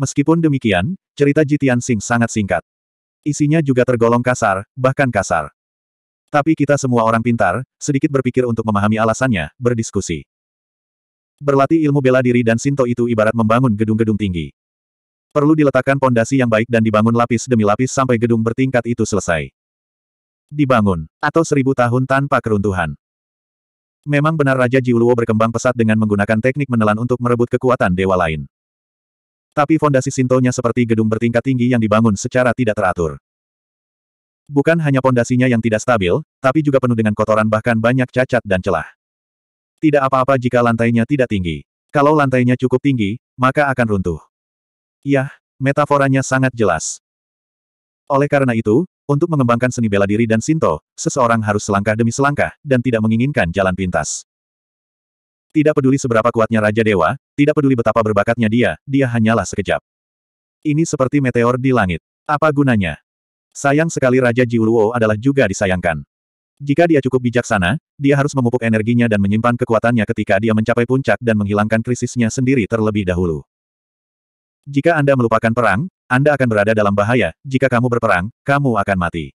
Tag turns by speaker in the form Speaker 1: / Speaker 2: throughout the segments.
Speaker 1: Meskipun demikian, cerita Jitian Sing sangat singkat. Isinya juga tergolong kasar, bahkan kasar. Tapi kita semua orang pintar, sedikit berpikir untuk memahami alasannya, berdiskusi. Berlatih ilmu bela diri dan Sinto itu ibarat membangun gedung-gedung tinggi. Perlu diletakkan pondasi yang baik dan dibangun lapis demi lapis sampai gedung bertingkat itu selesai. Dibangun, atau seribu tahun tanpa keruntuhan. Memang benar Raja Jiuluo berkembang pesat dengan menggunakan teknik menelan untuk merebut kekuatan dewa lain. Tapi fondasi Sintonya seperti gedung bertingkat tinggi yang dibangun secara tidak teratur. Bukan hanya pondasinya yang tidak stabil, tapi juga penuh dengan kotoran bahkan banyak cacat dan celah. Tidak apa-apa jika lantainya tidak tinggi. Kalau lantainya cukup tinggi, maka akan runtuh. Yah, metaforanya sangat jelas. Oleh karena itu, untuk mengembangkan seni bela diri dan Sinto, seseorang harus selangkah demi selangkah, dan tidak menginginkan jalan pintas. Tidak peduli seberapa kuatnya Raja Dewa, tidak peduli betapa berbakatnya dia, dia hanyalah sekejap. Ini seperti meteor di langit. Apa gunanya? Sayang sekali Raja Jiuluo adalah juga disayangkan. Jika dia cukup bijaksana, dia harus memupuk energinya dan menyimpan kekuatannya ketika dia mencapai puncak dan menghilangkan krisisnya sendiri terlebih dahulu. Jika Anda melupakan perang, Anda akan berada dalam bahaya, jika kamu berperang, kamu akan mati.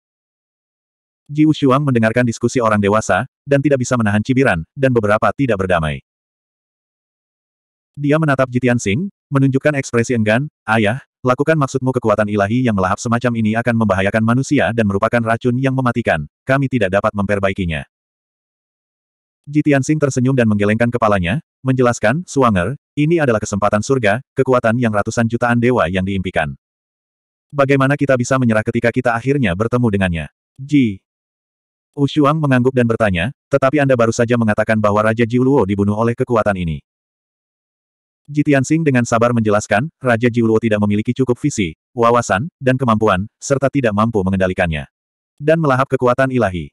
Speaker 1: Ji Ushuang mendengarkan diskusi orang dewasa, dan tidak bisa menahan cibiran, dan beberapa tidak berdamai. Dia menatap Ji Tianxing, menunjukkan ekspresi enggan, Ayah, lakukan maksudmu kekuatan ilahi yang melahap semacam ini akan membahayakan manusia dan merupakan racun yang mematikan, kami tidak dapat memperbaikinya. Ji Tianxing tersenyum dan menggelengkan kepalanya, menjelaskan, Suanger, ini adalah kesempatan surga, kekuatan yang ratusan jutaan dewa yang diimpikan. Bagaimana kita bisa menyerah ketika kita akhirnya bertemu dengannya? Ji, Wu Shuang mengangguk dan bertanya, tetapi Anda baru saja mengatakan bahwa Raja Jiuluo dibunuh oleh kekuatan ini. Jitiansing dengan sabar menjelaskan, Raja Jiuluo tidak memiliki cukup visi, wawasan, dan kemampuan, serta tidak mampu mengendalikannya. Dan melahap kekuatan ilahi.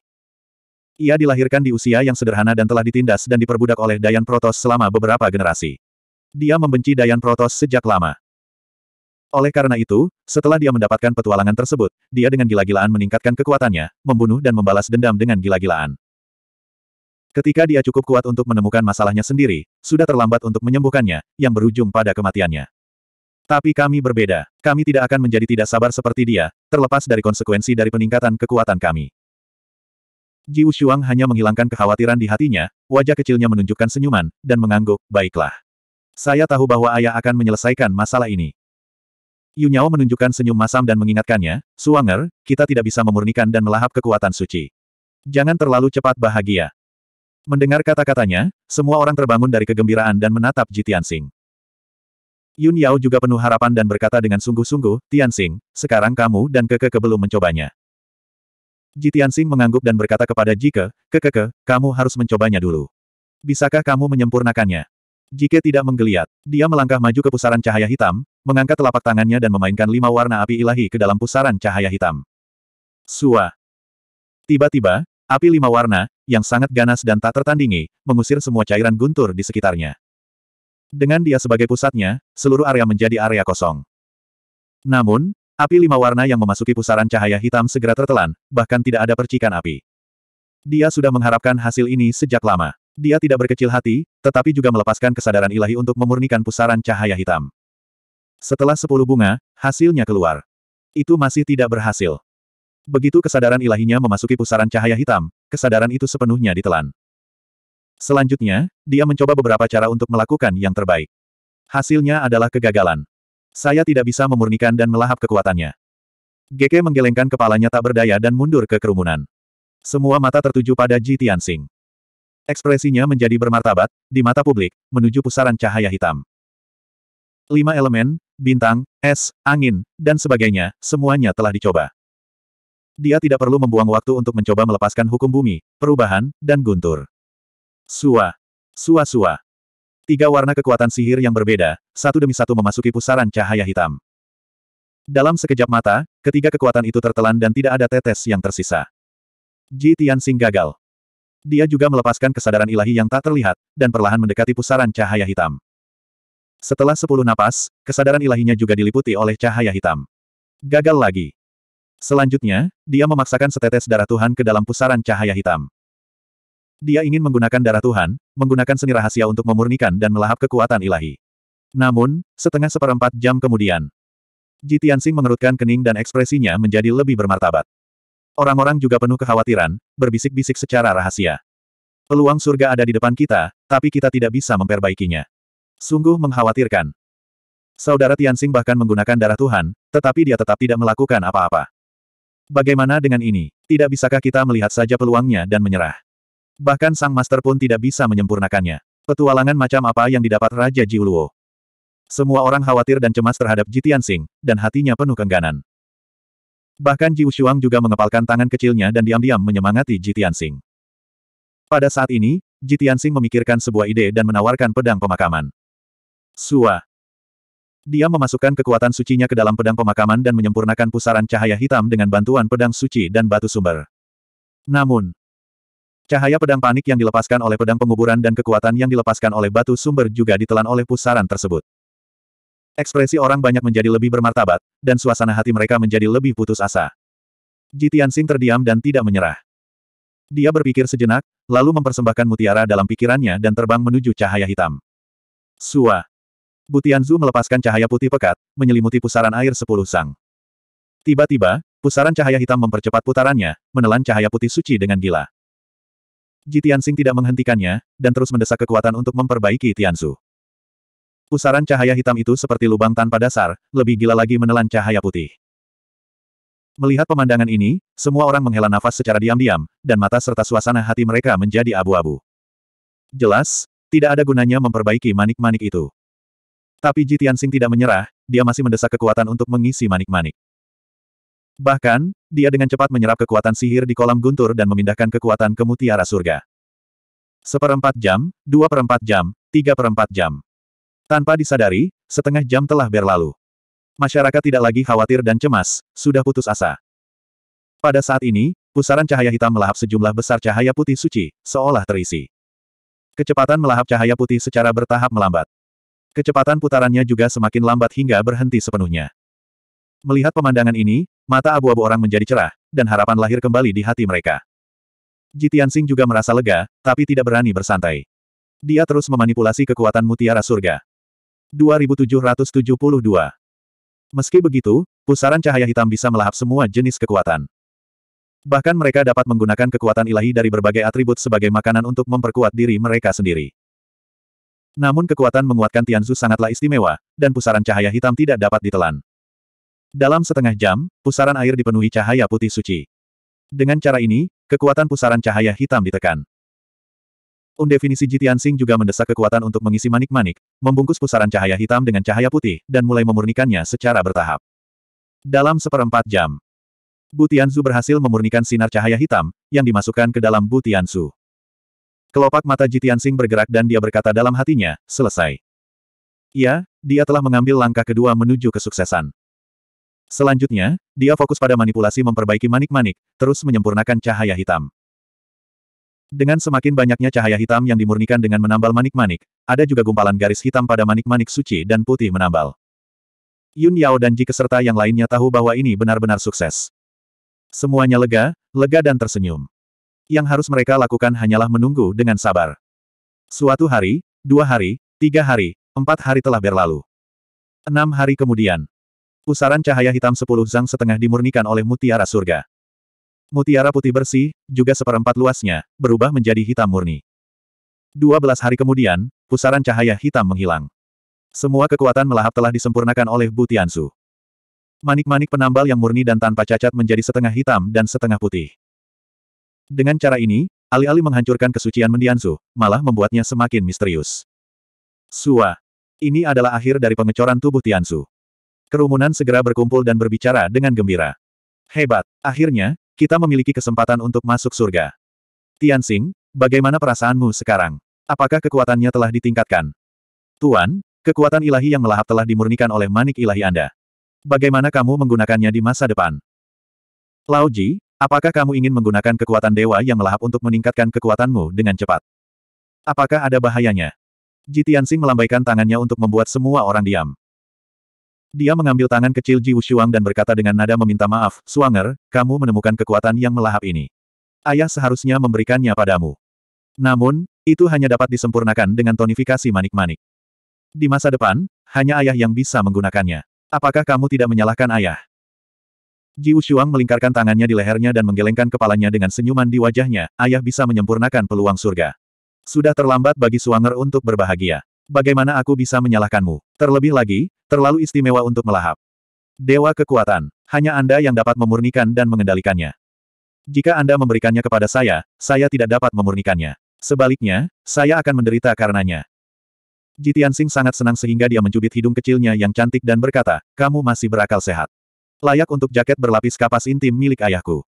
Speaker 1: Ia dilahirkan di usia yang sederhana dan telah ditindas dan diperbudak oleh Dayan Protos selama beberapa generasi. Dia membenci Dayan Protos sejak lama. Oleh karena itu, setelah dia mendapatkan petualangan tersebut, dia dengan gila-gilaan meningkatkan kekuatannya, membunuh dan membalas dendam dengan gila-gilaan. Ketika dia cukup kuat untuk menemukan masalahnya sendiri, sudah terlambat untuk menyembuhkannya, yang berujung pada kematiannya. Tapi kami berbeda. Kami tidak akan menjadi tidak sabar seperti dia, terlepas dari konsekuensi dari peningkatan kekuatan kami. Ji Shuang hanya menghilangkan kekhawatiran di hatinya, wajah kecilnya menunjukkan senyuman, dan mengangguk, baiklah. Saya tahu bahwa ayah akan menyelesaikan masalah ini. Yu menunjukkan senyum masam dan mengingatkannya, Suanger, kita tidak bisa memurnikan dan melahap kekuatan suci. Jangan terlalu cepat bahagia. Mendengar kata-katanya, semua orang terbangun dari kegembiraan dan menatap Ji Tianxing. Yun Yao juga penuh harapan dan berkata dengan sungguh-sungguh, Tianxing, sekarang kamu dan Keke belum mencobanya. Ji Tianxing mengangguk dan berkata kepada Ji Ke, Kekeke, kamu harus mencobanya dulu. Bisakah kamu menyempurnakannya? Jike tidak menggeliat. Dia melangkah maju ke pusaran cahaya hitam, mengangkat telapak tangannya dan memainkan lima warna api ilahi ke dalam pusaran cahaya hitam. Sua. Tiba-tiba, api lima warna, yang sangat ganas dan tak tertandingi, mengusir semua cairan guntur di sekitarnya. Dengan dia sebagai pusatnya, seluruh area menjadi area kosong. Namun, api lima warna yang memasuki pusaran cahaya hitam segera tertelan, bahkan tidak ada percikan api. Dia sudah mengharapkan hasil ini sejak lama. Dia tidak berkecil hati, tetapi juga melepaskan kesadaran ilahi untuk memurnikan pusaran cahaya hitam. Setelah sepuluh bunga, hasilnya keluar. Itu masih tidak berhasil. Begitu kesadaran ilahinya memasuki pusaran cahaya hitam, kesadaran itu sepenuhnya ditelan. Selanjutnya, dia mencoba beberapa cara untuk melakukan yang terbaik. Hasilnya adalah kegagalan. Saya tidak bisa memurnikan dan melahap kekuatannya. Geke menggelengkan kepalanya tak berdaya dan mundur ke kerumunan. Semua mata tertuju pada Ji Tianxing. Ekspresinya menjadi bermartabat, di mata publik, menuju pusaran cahaya hitam. Lima elemen, bintang, es, angin, dan sebagainya, semuanya telah dicoba. Dia tidak perlu membuang waktu untuk mencoba melepaskan hukum bumi, perubahan, dan guntur. Sua. Sua-sua. Tiga warna kekuatan sihir yang berbeda, satu demi satu memasuki pusaran cahaya hitam. Dalam sekejap mata, ketiga kekuatan itu tertelan dan tidak ada tetes yang tersisa. Ji Tianxing gagal dia juga melepaskan kesadaran ilahi yang tak terlihat, dan perlahan mendekati pusaran cahaya hitam. Setelah sepuluh napas, kesadaran ilahinya juga diliputi oleh cahaya hitam. Gagal lagi. Selanjutnya, dia memaksakan setetes darah Tuhan ke dalam pusaran cahaya hitam. Dia ingin menggunakan darah Tuhan, menggunakan seni rahasia untuk memurnikan dan melahap kekuatan ilahi. Namun, setengah seperempat jam kemudian, Jitian Sing mengerutkan kening dan ekspresinya menjadi lebih bermartabat. Orang-orang juga penuh kekhawatiran, berbisik-bisik secara rahasia. Peluang surga ada di depan kita, tapi kita tidak bisa memperbaikinya. Sungguh mengkhawatirkan. Saudara Tianxing bahkan menggunakan darah Tuhan, tetapi dia tetap tidak melakukan apa-apa. Bagaimana dengan ini? Tidak bisakah kita melihat saja peluangnya dan menyerah? Bahkan sang master pun tidak bisa menyempurnakannya. Petualangan macam apa yang didapat Raja Jiuluo? Semua orang khawatir dan cemas terhadap Jitian Sing, dan hatinya penuh kengganan. Bahkan Ji Ushuang juga mengepalkan tangan kecilnya dan diam-diam menyemangati Ji Tianxing. Pada saat ini, Ji Tianxing memikirkan sebuah ide dan menawarkan pedang pemakaman. Sua. Dia memasukkan kekuatan sucinya ke dalam pedang pemakaman dan menyempurnakan pusaran cahaya hitam dengan bantuan pedang suci dan batu sumber. Namun, Cahaya pedang panik yang dilepaskan oleh pedang penguburan dan kekuatan yang dilepaskan oleh batu sumber juga ditelan oleh pusaran tersebut. Ekspresi orang banyak menjadi lebih bermartabat, dan suasana hati mereka menjadi lebih putus asa. Ji Tianxing terdiam dan tidak menyerah. Dia berpikir sejenak, lalu mempersembahkan mutiara dalam pikirannya dan terbang menuju cahaya hitam. Sua. Butianzu melepaskan cahaya putih pekat, menyelimuti pusaran air sepuluh sang. Tiba-tiba, pusaran cahaya hitam mempercepat putarannya, menelan cahaya putih suci dengan gila. Ji Tianxing tidak menghentikannya, dan terus mendesak kekuatan untuk memperbaiki Tianzu. Pusaran cahaya hitam itu seperti lubang tanpa dasar, lebih gila lagi menelan cahaya putih. Melihat pemandangan ini, semua orang menghela nafas secara diam-diam, dan mata serta suasana hati mereka menjadi abu-abu. Jelas, tidak ada gunanya memperbaiki manik-manik itu. Tapi Ji Tianxing tidak menyerah, dia masih mendesak kekuatan untuk mengisi manik-manik. Bahkan, dia dengan cepat menyerap kekuatan sihir di kolam guntur dan memindahkan kekuatan ke mutiara surga. Seperempat jam, dua perempat jam, tiga perempat jam. Tanpa disadari, setengah jam telah berlalu. Masyarakat tidak lagi khawatir dan cemas, sudah putus asa. Pada saat ini, pusaran cahaya hitam melahap sejumlah besar cahaya putih suci, seolah terisi. Kecepatan melahap cahaya putih secara bertahap melambat. Kecepatan putarannya juga semakin lambat hingga berhenti sepenuhnya. Melihat pemandangan ini, mata abu-abu orang menjadi cerah, dan harapan lahir kembali di hati mereka. Jitian Sing juga merasa lega, tapi tidak berani bersantai. Dia terus memanipulasi kekuatan mutiara surga. 2772. Meski begitu, pusaran cahaya hitam bisa melahap semua jenis kekuatan. Bahkan mereka dapat menggunakan kekuatan ilahi dari berbagai atribut sebagai makanan untuk memperkuat diri mereka sendiri. Namun kekuatan menguatkan Tianzu sangatlah istimewa, dan pusaran cahaya hitam tidak dapat ditelan. Dalam setengah jam, pusaran air dipenuhi cahaya putih suci. Dengan cara ini, kekuatan pusaran cahaya hitam ditekan. Um definisi Jitian juga mendesak kekuatan untuk mengisi manik-manik, membungkus pusaran cahaya hitam dengan cahaya putih, dan mulai memurnikannya secara bertahap. Dalam seperempat jam, Bu berhasil memurnikan sinar cahaya hitam, yang dimasukkan ke dalam Bu Kelopak mata Jitian bergerak dan dia berkata dalam hatinya, selesai. Ya, dia telah mengambil langkah kedua menuju kesuksesan. Selanjutnya, dia fokus pada manipulasi memperbaiki manik-manik, terus menyempurnakan cahaya hitam. Dengan semakin banyaknya cahaya hitam yang dimurnikan dengan menambal manik-manik, ada juga gumpalan garis hitam pada manik-manik suci dan putih menambal. Yun Yao dan Ji keserta yang lainnya tahu bahwa ini benar-benar sukses. Semuanya lega, lega dan tersenyum. Yang harus mereka lakukan hanyalah menunggu dengan sabar. Suatu hari, dua hari, tiga hari, empat hari telah berlalu. Enam hari kemudian, pusaran cahaya hitam sepuluh zang setengah dimurnikan oleh mutiara surga. Mutiara putih bersih, juga seperempat luasnya, berubah menjadi hitam murni. Dua belas hari kemudian, pusaran cahaya hitam menghilang. Semua kekuatan melahap telah disempurnakan oleh Bu Tiansu. Manik-manik penambal yang murni dan tanpa cacat menjadi setengah hitam dan setengah putih. Dengan cara ini, alih-alih menghancurkan kesucian Mendiansu, malah membuatnya semakin misterius. Sua. Ini adalah akhir dari pengecoran tubuh Tiansu. Kerumunan segera berkumpul dan berbicara dengan gembira. Hebat, akhirnya, kita memiliki kesempatan untuk masuk surga. Tianxing, bagaimana perasaanmu sekarang? Apakah kekuatannya telah ditingkatkan? Tuan, kekuatan ilahi yang melahap telah dimurnikan oleh manik ilahi Anda. Bagaimana kamu menggunakannya di masa depan? Lauji, apakah kamu ingin menggunakan kekuatan dewa yang melahap untuk meningkatkan kekuatanmu dengan cepat? Apakah ada bahayanya? Ji Tianxing melambaikan tangannya untuk membuat semua orang diam. Dia mengambil tangan kecil Ji Wushuang dan berkata dengan nada meminta maaf, Suanger, kamu menemukan kekuatan yang melahap ini. Ayah seharusnya memberikannya padamu. Namun, itu hanya dapat disempurnakan dengan tonifikasi manik-manik. Di masa depan, hanya ayah yang bisa menggunakannya. Apakah kamu tidak menyalahkan ayah? Ji Wushuang melingkarkan tangannya di lehernya dan menggelengkan kepalanya dengan senyuman di wajahnya, ayah bisa menyempurnakan peluang surga. Sudah terlambat bagi Suanger untuk berbahagia. Bagaimana aku bisa menyalahkanmu? Terlebih lagi, Terlalu istimewa untuk melahap. Dewa kekuatan, hanya Anda yang dapat memurnikan dan mengendalikannya. Jika Anda memberikannya kepada saya, saya tidak dapat memurnikannya. Sebaliknya, saya akan menderita karenanya. Jitian Sing sangat senang sehingga dia mencubit hidung kecilnya yang cantik dan berkata, kamu masih berakal sehat. Layak untuk jaket berlapis kapas intim milik ayahku.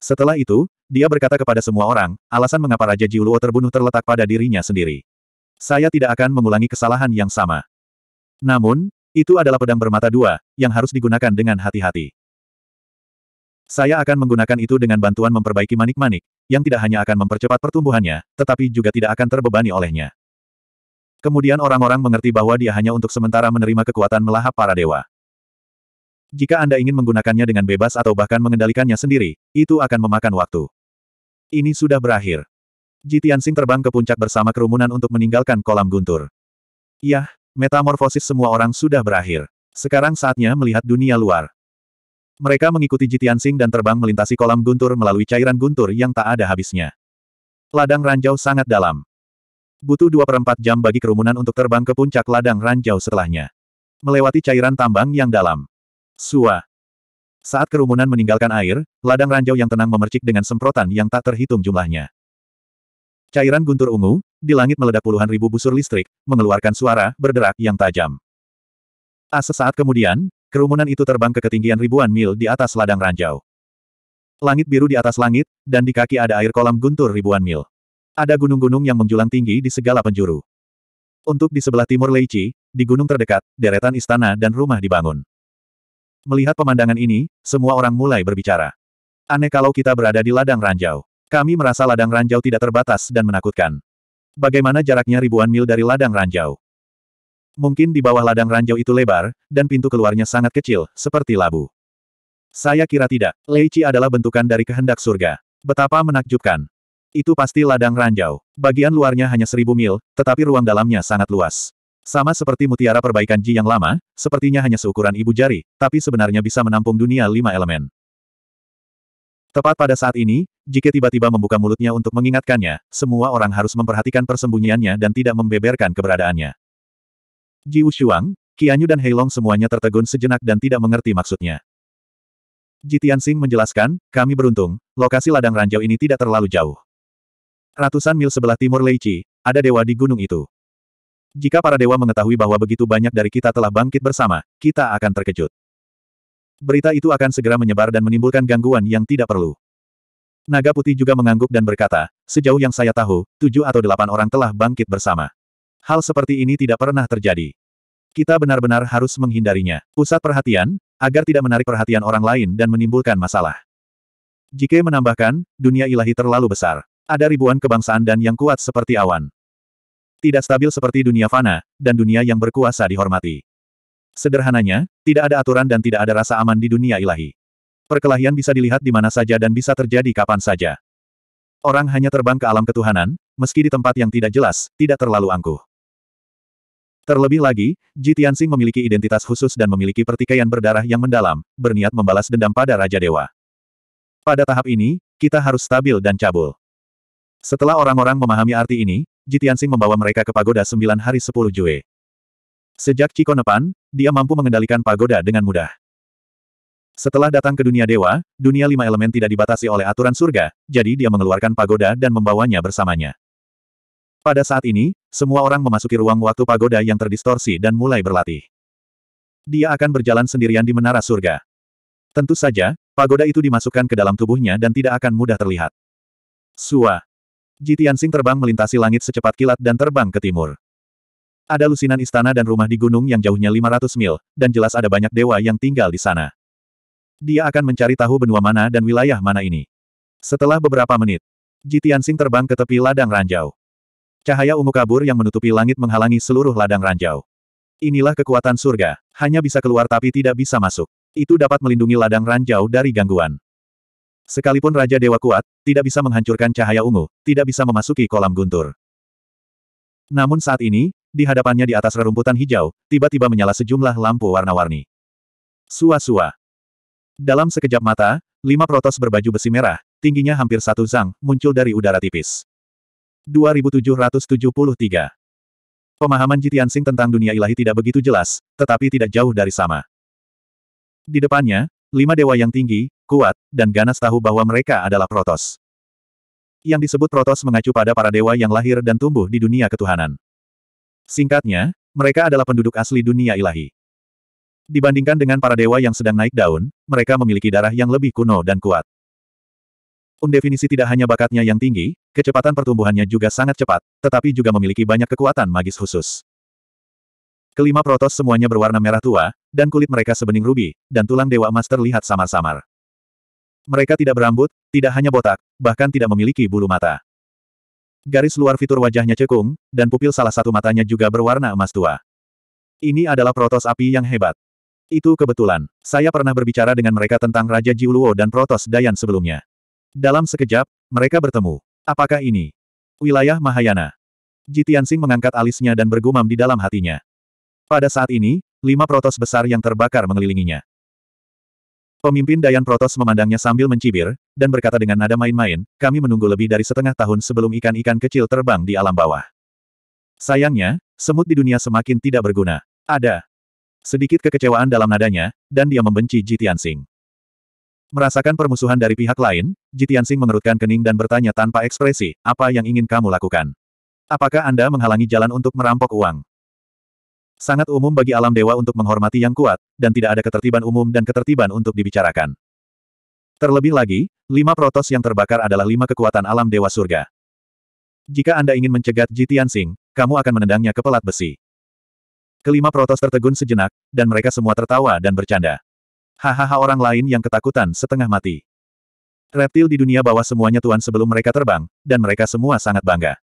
Speaker 1: Setelah itu, dia berkata kepada semua orang, alasan mengapa Raja Jiuluo terbunuh terletak pada dirinya sendiri. Saya tidak akan mengulangi kesalahan yang sama. Namun, itu adalah pedang bermata dua, yang harus digunakan dengan hati-hati. Saya akan menggunakan itu dengan bantuan memperbaiki manik-manik, yang tidak hanya akan mempercepat pertumbuhannya, tetapi juga tidak akan terbebani olehnya. Kemudian orang-orang mengerti bahwa dia hanya untuk sementara menerima kekuatan melahap para dewa. Jika Anda ingin menggunakannya dengan bebas atau bahkan mengendalikannya sendiri, itu akan memakan waktu. Ini sudah berakhir. Jitian Sing terbang ke puncak bersama kerumunan untuk meninggalkan kolam guntur. Yah, Metamorfosis semua orang sudah berakhir. Sekarang saatnya melihat dunia luar. Mereka mengikuti Jitiansing dan terbang melintasi kolam guntur melalui cairan guntur yang tak ada habisnya. Ladang ranjau sangat dalam. Butuh dua perempat jam bagi kerumunan untuk terbang ke puncak ladang ranjau setelahnya. Melewati cairan tambang yang dalam. Sua. Saat kerumunan meninggalkan air, ladang ranjau yang tenang memercik dengan semprotan yang tak terhitung jumlahnya. Cairan guntur ungu, di langit meledak puluhan ribu busur listrik, mengeluarkan suara berderak yang tajam. Ah, sesaat kemudian, kerumunan itu terbang ke ketinggian ribuan mil di atas ladang ranjau. Langit biru di atas langit, dan di kaki ada air kolam guntur ribuan mil. Ada gunung-gunung yang menjulang tinggi di segala penjuru. Untuk di sebelah timur Leici, di gunung terdekat, deretan istana dan rumah dibangun. Melihat pemandangan ini, semua orang mulai berbicara. Aneh kalau kita berada di ladang ranjau. Kami merasa ladang ranjau tidak terbatas dan menakutkan. Bagaimana jaraknya ribuan mil dari ladang ranjau? Mungkin di bawah ladang ranjau itu lebar, dan pintu keluarnya sangat kecil, seperti labu. Saya kira tidak. Leici adalah bentukan dari kehendak surga. Betapa menakjubkan. Itu pasti ladang ranjau. Bagian luarnya hanya seribu mil, tetapi ruang dalamnya sangat luas. Sama seperti mutiara perbaikan Ji yang lama, sepertinya hanya seukuran ibu jari, tapi sebenarnya bisa menampung dunia lima elemen. Tepat pada saat ini, jika tiba-tiba membuka mulutnya untuk mengingatkannya, semua orang harus memperhatikan persembunyiannya dan tidak membeberkan keberadaannya. Ji Wushuang, Qianyu dan Heilong semuanya tertegun sejenak dan tidak mengerti maksudnya. Ji Tianxing menjelaskan, kami beruntung, lokasi ladang ranjau ini tidak terlalu jauh. Ratusan mil sebelah timur Leici, ada dewa di gunung itu. Jika para dewa mengetahui bahwa begitu banyak dari kita telah bangkit bersama, kita akan terkejut. Berita itu akan segera menyebar dan menimbulkan gangguan yang tidak perlu. Naga putih juga mengangguk dan berkata, sejauh yang saya tahu, tujuh atau delapan orang telah bangkit bersama. Hal seperti ini tidak pernah terjadi. Kita benar-benar harus menghindarinya. Pusat perhatian, agar tidak menarik perhatian orang lain dan menimbulkan masalah. Jike menambahkan, dunia ilahi terlalu besar. Ada ribuan kebangsaan dan yang kuat seperti awan. Tidak stabil seperti dunia fana, dan dunia yang berkuasa dihormati. Sederhananya, tidak ada aturan dan tidak ada rasa aman di dunia ilahi. Perkelahian bisa dilihat di mana saja dan bisa terjadi kapan saja. Orang hanya terbang ke alam ketuhanan, meski di tempat yang tidak jelas, tidak terlalu angkuh. Terlebih lagi, Ji Tianxing memiliki identitas khusus dan memiliki pertikaian berdarah yang mendalam, berniat membalas dendam pada Raja Dewa. Pada tahap ini, kita harus stabil dan cabul. Setelah orang-orang memahami arti ini, Ji Tianxing membawa mereka ke Pagoda 9 hari 10 Jue. Sejak Nepan, dia mampu mengendalikan pagoda dengan mudah. Setelah datang ke dunia dewa, dunia lima elemen tidak dibatasi oleh aturan surga, jadi dia mengeluarkan pagoda dan membawanya bersamanya. Pada saat ini, semua orang memasuki ruang waktu pagoda yang terdistorsi dan mulai berlatih. Dia akan berjalan sendirian di menara surga. Tentu saja, pagoda itu dimasukkan ke dalam tubuhnya dan tidak akan mudah terlihat. Sua. Sing terbang melintasi langit secepat kilat dan terbang ke timur. Ada lusinan istana dan rumah di gunung yang jauhnya 500 mil, dan jelas ada banyak dewa yang tinggal di sana. Dia akan mencari tahu benua mana dan wilayah mana ini. Setelah beberapa menit, Jitiansing terbang ke tepi ladang ranjau. Cahaya ungu kabur yang menutupi langit menghalangi seluruh ladang ranjau. Inilah kekuatan surga, hanya bisa keluar tapi tidak bisa masuk. Itu dapat melindungi ladang ranjau dari gangguan. Sekalipun Raja Dewa kuat, tidak bisa menghancurkan cahaya ungu, tidak bisa memasuki kolam guntur. Namun saat ini, di hadapannya di atas rerumputan hijau, tiba-tiba menyala sejumlah lampu warna-warni. Sua-sua. Dalam sekejap mata, lima protos berbaju besi merah, tingginya hampir satu zang, muncul dari udara tipis. 2773 Pemahaman Jitian Sing tentang dunia ilahi tidak begitu jelas, tetapi tidak jauh dari sama. Di depannya, lima dewa yang tinggi, kuat, dan ganas tahu bahwa mereka adalah protos. Yang disebut protos mengacu pada para dewa yang lahir dan tumbuh di dunia ketuhanan. Singkatnya, mereka adalah penduduk asli dunia ilahi. Dibandingkan dengan para dewa yang sedang naik daun, mereka memiliki darah yang lebih kuno dan kuat. Undefinisi tidak hanya bakatnya yang tinggi, kecepatan pertumbuhannya juga sangat cepat, tetapi juga memiliki banyak kekuatan magis khusus. Kelima protos semuanya berwarna merah tua, dan kulit mereka sebening rubi, dan tulang dewa emas terlihat samar-samar. Mereka tidak berambut, tidak hanya botak, bahkan tidak memiliki bulu mata. Garis luar fitur wajahnya cekung, dan pupil salah satu matanya juga berwarna emas tua. Ini adalah protos api yang hebat. Itu kebetulan. Saya pernah berbicara dengan mereka tentang Raja Jiuluo dan protos Dayan sebelumnya. Dalam sekejap, mereka bertemu. Apakah ini? Wilayah Mahayana. Jitiansing mengangkat alisnya dan bergumam di dalam hatinya. Pada saat ini, lima protos besar yang terbakar mengelilinginya. Pemimpin Dayan Protos memandangnya sambil mencibir, dan berkata dengan nada main-main, kami menunggu lebih dari setengah tahun sebelum ikan-ikan kecil terbang di alam bawah. Sayangnya, semut di dunia semakin tidak berguna. Ada. Sedikit kekecewaan dalam nadanya, dan dia membenci Jitian Sing. Merasakan permusuhan dari pihak lain, Jitian Sing mengerutkan kening dan bertanya tanpa ekspresi, apa yang ingin kamu lakukan? Apakah Anda menghalangi jalan untuk merampok uang? Sangat umum bagi alam dewa untuk menghormati yang kuat, dan tidak ada ketertiban umum dan ketertiban untuk dibicarakan. Terlebih lagi, lima protos yang terbakar adalah lima kekuatan alam dewa surga. Jika Anda ingin mencegat Jitian Tianxing, kamu akan menendangnya ke pelat besi. Kelima protos tertegun sejenak, dan mereka semua tertawa dan bercanda. Hahaha orang lain yang ketakutan setengah mati. Reptil di dunia bawah semuanya tuan sebelum mereka terbang, dan mereka semua sangat bangga.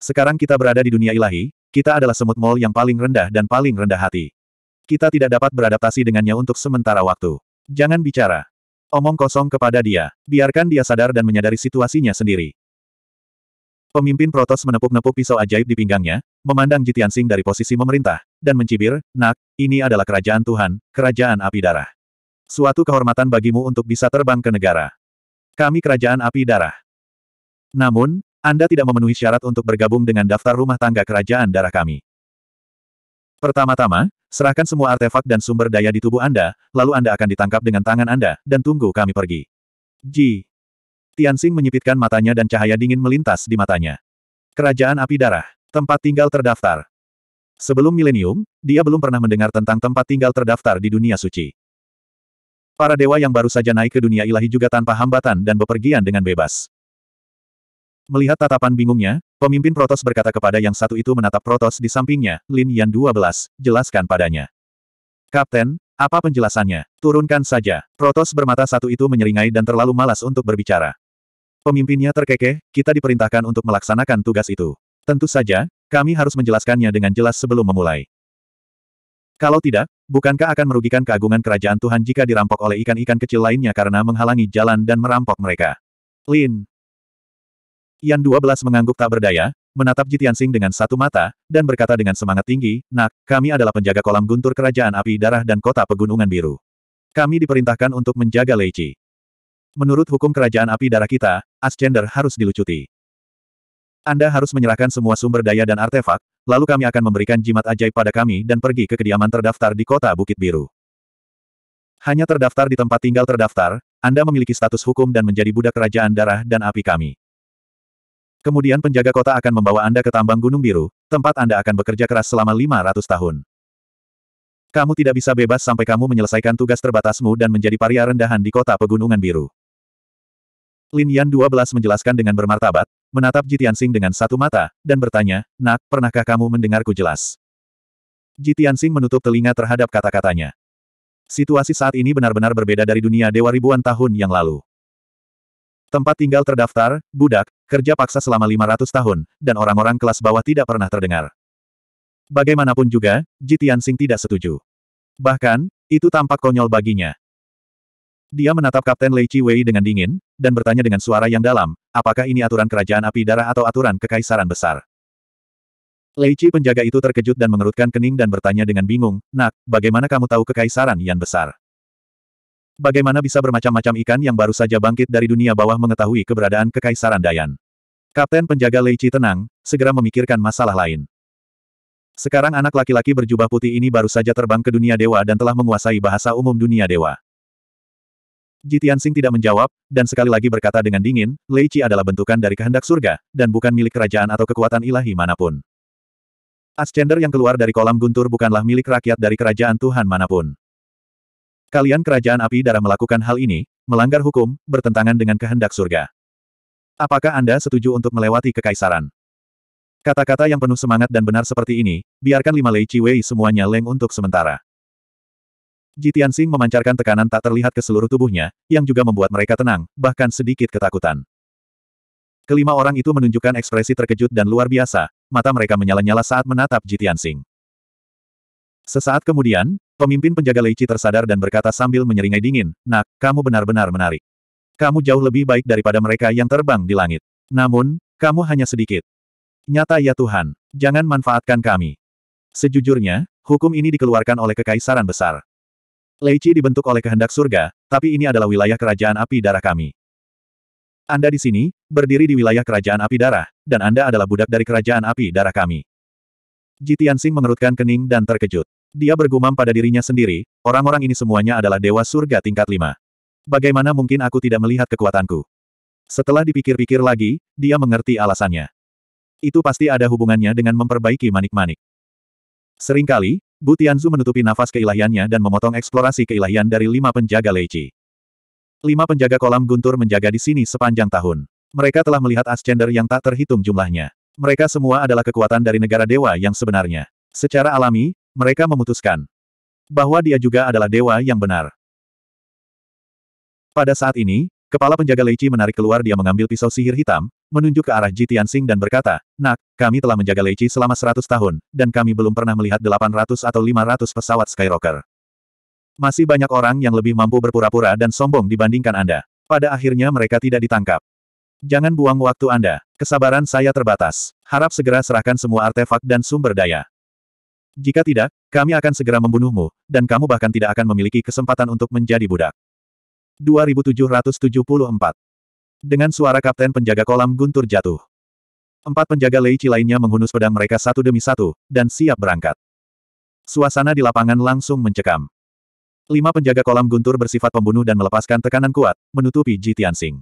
Speaker 1: Sekarang kita berada di dunia ilahi, kita adalah semut mol yang paling rendah dan paling rendah hati. Kita tidak dapat beradaptasi dengannya untuk sementara waktu. Jangan bicara. Omong kosong kepada dia. Biarkan dia sadar dan menyadari situasinya sendiri. Pemimpin Protos menepuk-nepuk pisau ajaib di pinggangnya, memandang Jitian Jitiansing dari posisi memerintah, dan mencibir, Nak, ini adalah kerajaan Tuhan, kerajaan api darah. Suatu kehormatan bagimu untuk bisa terbang ke negara. Kami kerajaan api darah. Namun, anda tidak memenuhi syarat untuk bergabung dengan daftar rumah tangga kerajaan darah kami. Pertama-tama, serahkan semua artefak dan sumber daya di tubuh Anda, lalu Anda akan ditangkap dengan tangan Anda, dan tunggu kami pergi. Ji. Tianxing menyipitkan matanya dan cahaya dingin melintas di matanya. Kerajaan Api Darah. Tempat tinggal terdaftar. Sebelum milenium, dia belum pernah mendengar tentang tempat tinggal terdaftar di dunia suci. Para dewa yang baru saja naik ke dunia ilahi juga tanpa hambatan dan bepergian dengan bebas. Melihat tatapan bingungnya, pemimpin Protos berkata kepada yang satu itu menatap Protos di sampingnya, Lin Yan 12, jelaskan padanya. Kapten, apa penjelasannya? Turunkan saja. Protos bermata satu itu menyeringai dan terlalu malas untuk berbicara. Pemimpinnya terkekeh, kita diperintahkan untuk melaksanakan tugas itu. Tentu saja, kami harus menjelaskannya dengan jelas sebelum memulai. Kalau tidak, bukankah akan merugikan keagungan kerajaan Tuhan jika dirampok oleh ikan-ikan kecil lainnya karena menghalangi jalan dan merampok mereka? Lin, Yan 12 mengangguk tak berdaya, menatap Jitiansing dengan satu mata, dan berkata dengan semangat tinggi, Nak, kami adalah penjaga kolam guntur kerajaan api darah dan kota pegunungan biru. Kami diperintahkan untuk menjaga Leici. Menurut hukum kerajaan api darah kita, Ascender harus dilucuti. Anda harus menyerahkan semua sumber daya dan artefak, lalu kami akan memberikan jimat ajaib pada kami dan pergi ke kediaman terdaftar di kota Bukit Biru. Hanya terdaftar di tempat tinggal terdaftar, Anda memiliki status hukum dan menjadi budak kerajaan darah dan api kami. Kemudian penjaga kota akan membawa Anda ke tambang Gunung Biru, tempat Anda akan bekerja keras selama 500 tahun. Kamu tidak bisa bebas sampai kamu menyelesaikan tugas terbatasmu dan menjadi paria rendahan di kota Pegunungan Biru. Lin Yan 12 menjelaskan dengan bermartabat, menatap Jitian dengan satu mata, dan bertanya, Nak, pernahkah kamu mendengarku jelas? Jitian menutup telinga terhadap kata-katanya. Situasi saat ini benar-benar berbeda dari dunia dewa ribuan tahun yang lalu. Tempat tinggal terdaftar, budak, kerja paksa selama 500 tahun, dan orang-orang kelas bawah tidak pernah terdengar. Bagaimanapun juga, Jitian Sing tidak setuju. Bahkan, itu tampak konyol baginya. Dia menatap Kapten Lei Chi Wei dengan dingin, dan bertanya dengan suara yang dalam, apakah ini aturan kerajaan api darah atau aturan kekaisaran besar? Lei Chi penjaga itu terkejut dan mengerutkan kening dan bertanya dengan bingung, Nak, bagaimana kamu tahu kekaisaran yang besar? Bagaimana bisa bermacam-macam ikan yang baru saja bangkit dari dunia bawah mengetahui keberadaan Kekaisaran Dayan? Kapten penjaga Leici tenang, segera memikirkan masalah lain. Sekarang anak laki-laki berjubah putih ini baru saja terbang ke dunia dewa dan telah menguasai bahasa umum dunia dewa. Jitian tidak menjawab, dan sekali lagi berkata dengan dingin, Leici adalah bentukan dari kehendak surga, dan bukan milik kerajaan atau kekuatan ilahi manapun. Ascender yang keluar dari kolam guntur bukanlah milik rakyat dari kerajaan Tuhan manapun. Kalian kerajaan api darah melakukan hal ini, melanggar hukum, bertentangan dengan kehendak surga. Apakah Anda setuju untuk melewati kekaisaran? Kata-kata yang penuh semangat dan benar seperti ini, biarkan lima Lei Wei semuanya leng untuk sementara. Jitian Sing memancarkan tekanan tak terlihat ke seluruh tubuhnya, yang juga membuat mereka tenang, bahkan sedikit ketakutan. Kelima orang itu menunjukkan ekspresi terkejut dan luar biasa, mata mereka menyala-nyala saat menatap Jitian Sing. Sesaat kemudian, Pemimpin penjaga Leici tersadar dan berkata sambil menyeringai dingin, Nak, kamu benar-benar menarik. Kamu jauh lebih baik daripada mereka yang terbang di langit. Namun, kamu hanya sedikit. Nyata ya Tuhan, jangan manfaatkan kami. Sejujurnya, hukum ini dikeluarkan oleh Kekaisaran Besar. Leici dibentuk oleh kehendak surga, tapi ini adalah wilayah kerajaan api darah kami. Anda di sini, berdiri di wilayah kerajaan api darah, dan Anda adalah budak dari kerajaan api darah kami. Jitian Jitiansing mengerutkan kening dan terkejut. Dia bergumam pada dirinya sendiri, orang-orang ini semuanya adalah dewa surga tingkat lima. Bagaimana mungkin aku tidak melihat kekuatanku? Setelah dipikir-pikir lagi, dia mengerti alasannya. Itu pasti ada hubungannya dengan memperbaiki manik-manik. Seringkali, Bu Tianzu menutupi nafas keilahiannya dan memotong eksplorasi keilahian dari lima penjaga Leici. Lima penjaga kolam guntur menjaga di sini sepanjang tahun. Mereka telah melihat Ascender yang tak terhitung jumlahnya. Mereka semua adalah kekuatan dari negara dewa yang sebenarnya. Secara alami, mereka memutuskan bahwa dia juga adalah dewa yang benar. Pada saat ini, kepala penjaga Leici menarik keluar dia mengambil pisau sihir hitam, menunjuk ke arah Jitian Tianxing dan berkata, Nak, kami telah menjaga Leici selama 100 tahun, dan kami belum pernah melihat 800 atau 500 pesawat Skywalker. Masih banyak orang yang lebih mampu berpura-pura dan sombong dibandingkan Anda. Pada akhirnya mereka tidak ditangkap. Jangan buang waktu Anda. Kesabaran saya terbatas. Harap segera serahkan semua artefak dan sumber daya. Jika tidak, kami akan segera membunuhmu, dan kamu bahkan tidak akan memiliki kesempatan untuk menjadi budak. 2774 Dengan suara kapten penjaga kolam guntur jatuh. Empat penjaga Leici lainnya menghunus pedang mereka satu demi satu, dan siap berangkat. Suasana di lapangan langsung mencekam. Lima penjaga kolam guntur bersifat pembunuh dan melepaskan tekanan kuat, menutupi Ji Tianxing.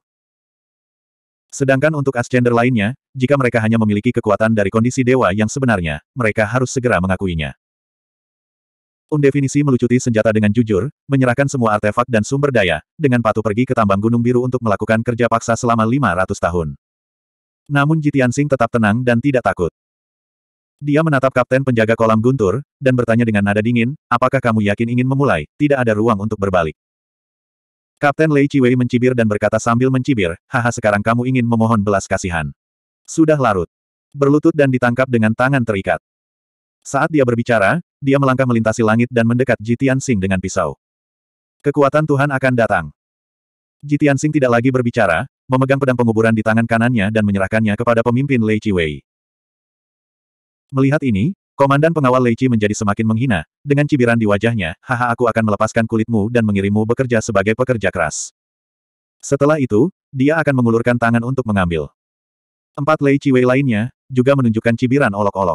Speaker 1: Sedangkan untuk Ascender lainnya, jika mereka hanya memiliki kekuatan dari kondisi dewa yang sebenarnya, mereka harus segera mengakuinya. Undefinisi melucuti senjata dengan jujur, menyerahkan semua artefak dan sumber daya, dengan patuh pergi ke tambang Gunung Biru untuk melakukan kerja paksa selama 500 tahun. Namun Jitian Sing tetap tenang dan tidak takut. Dia menatap kapten penjaga kolam guntur, dan bertanya dengan nada dingin, apakah kamu yakin ingin memulai, tidak ada ruang untuk berbalik. Kapten Lei Chiwei mencibir dan berkata sambil mencibir, haha sekarang kamu ingin memohon belas kasihan. Sudah larut. Berlutut dan ditangkap dengan tangan terikat. Saat dia berbicara, dia melangkah melintasi langit dan mendekat Jitian Sing dengan pisau. Kekuatan Tuhan akan datang. Jitian Sing tidak lagi berbicara, memegang pedang penguburan di tangan kanannya dan menyerahkannya kepada pemimpin Lei Chiwei. Melihat ini, Komandan pengawal Leici menjadi semakin menghina, dengan cibiran di wajahnya, haha aku akan melepaskan kulitmu dan mengirimmu bekerja sebagai pekerja keras. Setelah itu, dia akan mengulurkan tangan untuk mengambil. Empat Leici Wei lainnya, juga menunjukkan cibiran olok-olok.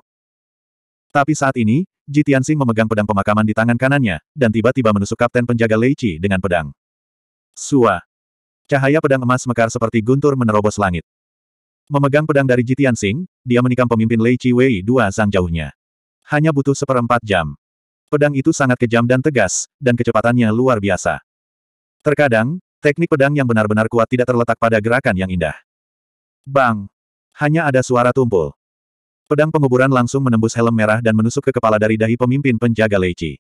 Speaker 1: Tapi saat ini, Ji Tianxing memegang pedang pemakaman di tangan kanannya, dan tiba-tiba menusuk kapten penjaga Leici dengan pedang. Sua. Cahaya pedang emas mekar seperti guntur menerobos langit. Memegang pedang dari Jitian Sing, dia menikam pemimpin Lei Chi Wei dua sang jauhnya hanya butuh seperempat jam. Pedang itu sangat kejam dan tegas, dan kecepatannya luar biasa. Terkadang, teknik pedang yang benar-benar kuat tidak terletak pada gerakan yang indah. Bang! Hanya ada suara tumpul. Pedang penguburan langsung menembus helm merah dan menusuk ke kepala dari dahi pemimpin penjaga Leici.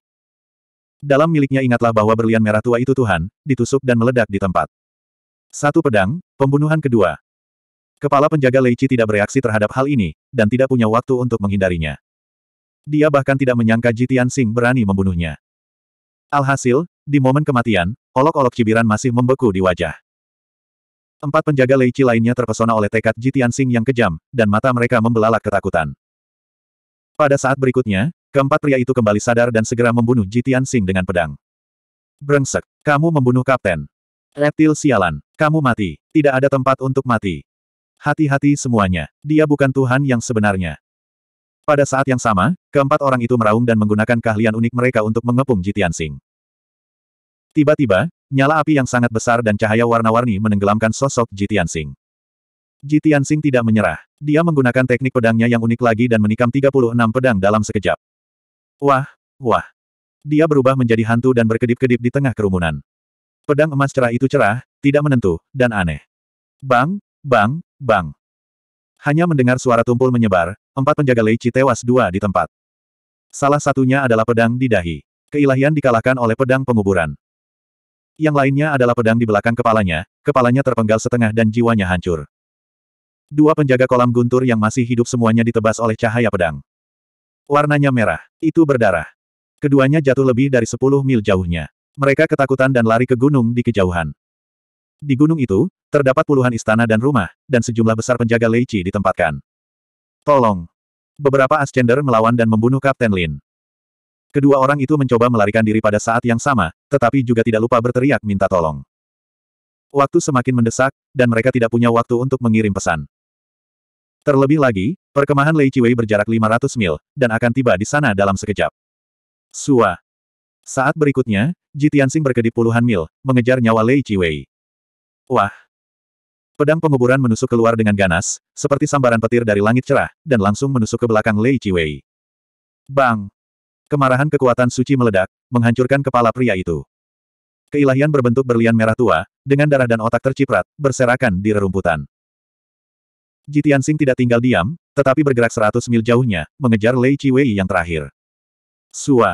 Speaker 1: Dalam miliknya ingatlah bahwa berlian merah tua itu Tuhan, ditusuk dan meledak di tempat. Satu pedang, pembunuhan kedua. Kepala penjaga Leici tidak bereaksi terhadap hal ini, dan tidak punya waktu untuk menghindarinya dia bahkan tidak menyangka Jitian Sing berani membunuhnya. Alhasil, di momen kematian, olok-olok cibiran masih membeku di wajah. Empat penjaga Leici lainnya terpesona oleh tekad Jitian Sing yang kejam, dan mata mereka membelalak ketakutan. Pada saat berikutnya, keempat pria itu kembali sadar dan segera membunuh Jitian Sing dengan pedang. Brengsek, kamu membunuh kapten. Reptil sialan, kamu mati. Tidak ada tempat untuk mati. Hati-hati semuanya, dia bukan Tuhan yang sebenarnya. Pada saat yang sama, keempat orang itu meraung dan menggunakan keahlian unik mereka untuk mengepung Jitian Sing. Tiba-tiba, nyala api yang sangat besar dan cahaya warna-warni menenggelamkan sosok Jitian Sing. Jitian Sing tidak menyerah. Dia menggunakan teknik pedangnya yang unik lagi dan menikam 36 pedang dalam sekejap. Wah, wah. Dia berubah menjadi hantu dan berkedip-kedip di tengah kerumunan. Pedang emas cerah itu cerah, tidak menentu, dan aneh. Bang, bang, bang. Hanya mendengar suara tumpul menyebar, empat penjaga Lei tewas dua di tempat. Salah satunya adalah pedang di dahi. Keilahian dikalahkan oleh pedang penguburan. Yang lainnya adalah pedang di belakang kepalanya, kepalanya terpenggal setengah dan jiwanya hancur. Dua penjaga kolam guntur yang masih hidup semuanya ditebas oleh cahaya pedang. Warnanya merah, itu berdarah. Keduanya jatuh lebih dari 10 mil jauhnya. Mereka ketakutan dan lari ke gunung di kejauhan. Di gunung itu, terdapat puluhan istana dan rumah, dan sejumlah besar penjaga Lei ditempatkan. Tolong! Beberapa Ascender melawan dan membunuh Kapten Lin. Kedua orang itu mencoba melarikan diri pada saat yang sama, tetapi juga tidak lupa berteriak minta tolong. Waktu semakin mendesak, dan mereka tidak punya waktu untuk mengirim pesan. Terlebih lagi, perkemahan Lei Chiwei berjarak 500 mil, dan akan tiba di sana dalam sekejap. Sua. Saat berikutnya, Ji Tianxing berkedip puluhan mil, mengejar nyawa Lei Chiwei. Wah, Pedang penguburan menusuk keluar dengan ganas, seperti sambaran petir dari langit cerah, dan langsung menusuk ke belakang Lei Chiwei. Bang! Kemarahan kekuatan suci meledak, menghancurkan kepala pria itu. Keilahian berbentuk berlian merah tua, dengan darah dan otak terciprat, berserakan di rerumputan. Jitian Sing tidak tinggal diam, tetapi bergerak seratus mil jauhnya, mengejar Lei Chiwei yang terakhir. Sua.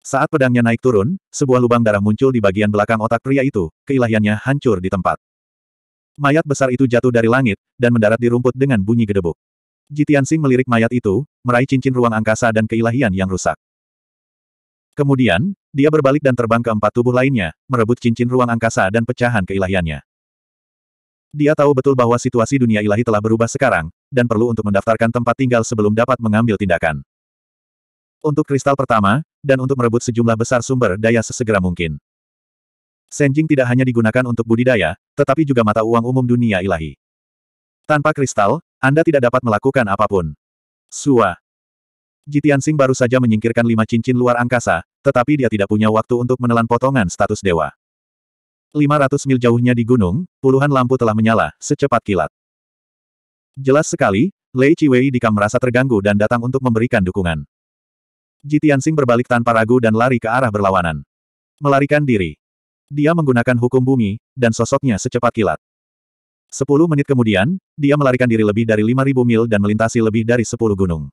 Speaker 1: Saat pedangnya naik turun, sebuah lubang darah muncul di bagian belakang otak pria itu, keilahiannya hancur di tempat. Mayat besar itu jatuh dari langit, dan mendarat di rumput dengan bunyi gedebuk. Jitian Sing melirik mayat itu, meraih cincin ruang angkasa dan keilahian yang rusak. Kemudian, dia berbalik dan terbang ke empat tubuh lainnya, merebut cincin ruang angkasa dan pecahan keilahiannya. Dia tahu betul bahwa situasi dunia ilahi telah berubah sekarang, dan perlu untuk mendaftarkan tempat tinggal sebelum dapat mengambil tindakan. Untuk kristal pertama, dan untuk merebut sejumlah besar sumber daya sesegera mungkin. Senjing tidak hanya digunakan untuk budidaya, tetapi juga mata uang umum dunia ilahi. Tanpa kristal, Anda tidak dapat melakukan apapun. Sua. Sing baru saja menyingkirkan lima cincin luar angkasa, tetapi dia tidak punya waktu untuk menelan potongan status dewa. 500 mil jauhnya di gunung, puluhan lampu telah menyala, secepat kilat. Jelas sekali, Lei Chiwei dikam merasa terganggu dan datang untuk memberikan dukungan. Sing berbalik tanpa ragu dan lari ke arah berlawanan. Melarikan diri. Dia menggunakan hukum bumi, dan sosoknya secepat kilat. Sepuluh menit kemudian, dia melarikan diri lebih dari lima ribu mil dan melintasi lebih dari sepuluh gunung.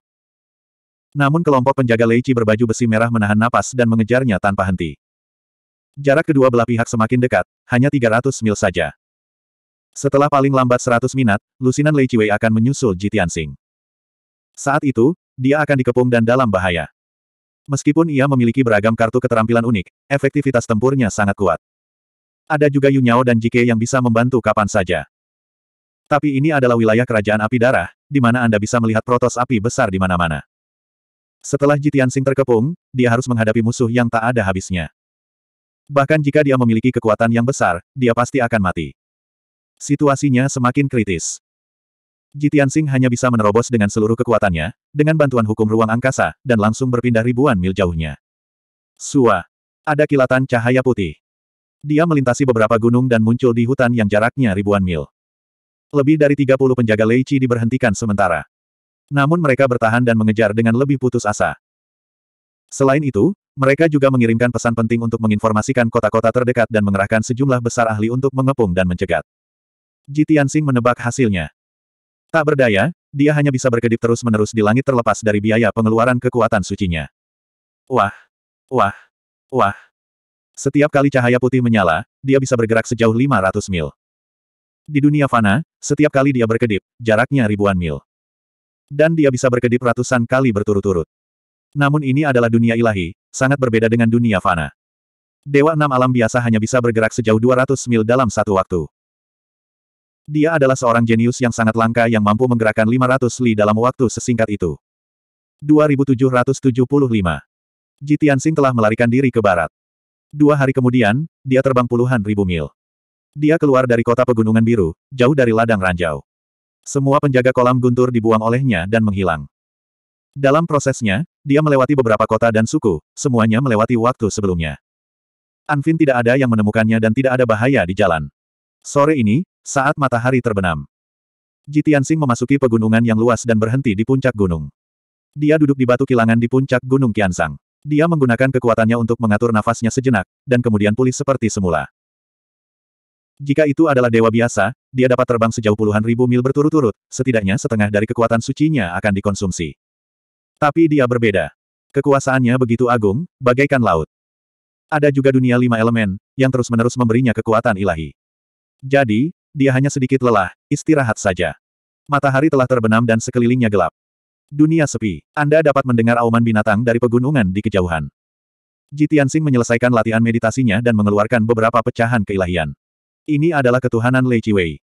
Speaker 1: Namun kelompok penjaga Leici berbaju besi merah menahan napas dan mengejarnya tanpa henti. Jarak kedua belah pihak semakin dekat, hanya 300 mil saja. Setelah paling lambat 100 minat, lusinan Leici Wei akan menyusul Tianxing. Saat itu, dia akan dikepung dan dalam bahaya. Meskipun ia memiliki beragam kartu keterampilan unik, efektivitas tempurnya sangat kuat. Ada juga Yunyao dan Jike yang bisa membantu kapan saja. Tapi ini adalah wilayah kerajaan api darah, di mana Anda bisa melihat protos api besar di mana-mana. Setelah Sing terkepung, dia harus menghadapi musuh yang tak ada habisnya. Bahkan jika dia memiliki kekuatan yang besar, dia pasti akan mati. Situasinya semakin kritis. Sing hanya bisa menerobos dengan seluruh kekuatannya, dengan bantuan hukum ruang angkasa, dan langsung berpindah ribuan mil jauhnya. Sua. Ada kilatan cahaya putih. Dia melintasi beberapa gunung dan muncul di hutan yang jaraknya ribuan mil. Lebih dari 30 penjaga Lei Chi diberhentikan sementara. Namun mereka bertahan dan mengejar dengan lebih putus asa. Selain itu, mereka juga mengirimkan pesan penting untuk menginformasikan kota-kota terdekat dan mengerahkan sejumlah besar ahli untuk mengepung dan mencegat. Ji Tianxing menebak hasilnya. Tak berdaya, dia hanya bisa berkedip terus-menerus di langit terlepas dari biaya pengeluaran kekuatan sucinya. Wah! Wah! Wah! Setiap kali cahaya putih menyala, dia bisa bergerak sejauh 500 mil. Di dunia fana, setiap kali dia berkedip, jaraknya ribuan mil. Dan dia bisa berkedip ratusan kali berturut-turut. Namun ini adalah dunia ilahi, sangat berbeda dengan dunia fana. Dewa enam alam biasa hanya bisa bergerak sejauh 200 mil dalam satu waktu. Dia adalah seorang jenius yang sangat langka yang mampu menggerakkan 500 li dalam waktu sesingkat itu. 2775. Jitian Sing telah melarikan diri ke barat. Dua hari kemudian, dia terbang puluhan ribu mil. Dia keluar dari kota Pegunungan Biru, jauh dari ladang ranjau. Semua penjaga kolam guntur dibuang olehnya dan menghilang. Dalam prosesnya, dia melewati beberapa kota dan suku, semuanya melewati waktu sebelumnya. Anvin tidak ada yang menemukannya dan tidak ada bahaya di jalan. Sore ini, saat matahari terbenam. Jitiansing memasuki pegunungan yang luas dan berhenti di puncak gunung. Dia duduk di batu kilangan di puncak Gunung Kiansang. Dia menggunakan kekuatannya untuk mengatur nafasnya sejenak, dan kemudian pulih seperti semula. Jika itu adalah dewa biasa, dia dapat terbang sejauh puluhan ribu mil berturut-turut, setidaknya setengah dari kekuatan sucinya akan dikonsumsi. Tapi dia berbeda. Kekuasaannya begitu agung, bagaikan laut. Ada juga dunia lima elemen, yang terus-menerus memberinya kekuatan ilahi. Jadi, dia hanya sedikit lelah, istirahat saja. Matahari telah terbenam dan sekelilingnya gelap. Dunia sepi. Anda dapat mendengar auman binatang dari pegunungan di kejauhan. Jitiansing menyelesaikan latihan meditasinya dan mengeluarkan beberapa pecahan keilahian. Ini adalah ketuhanan Lei Chiwei.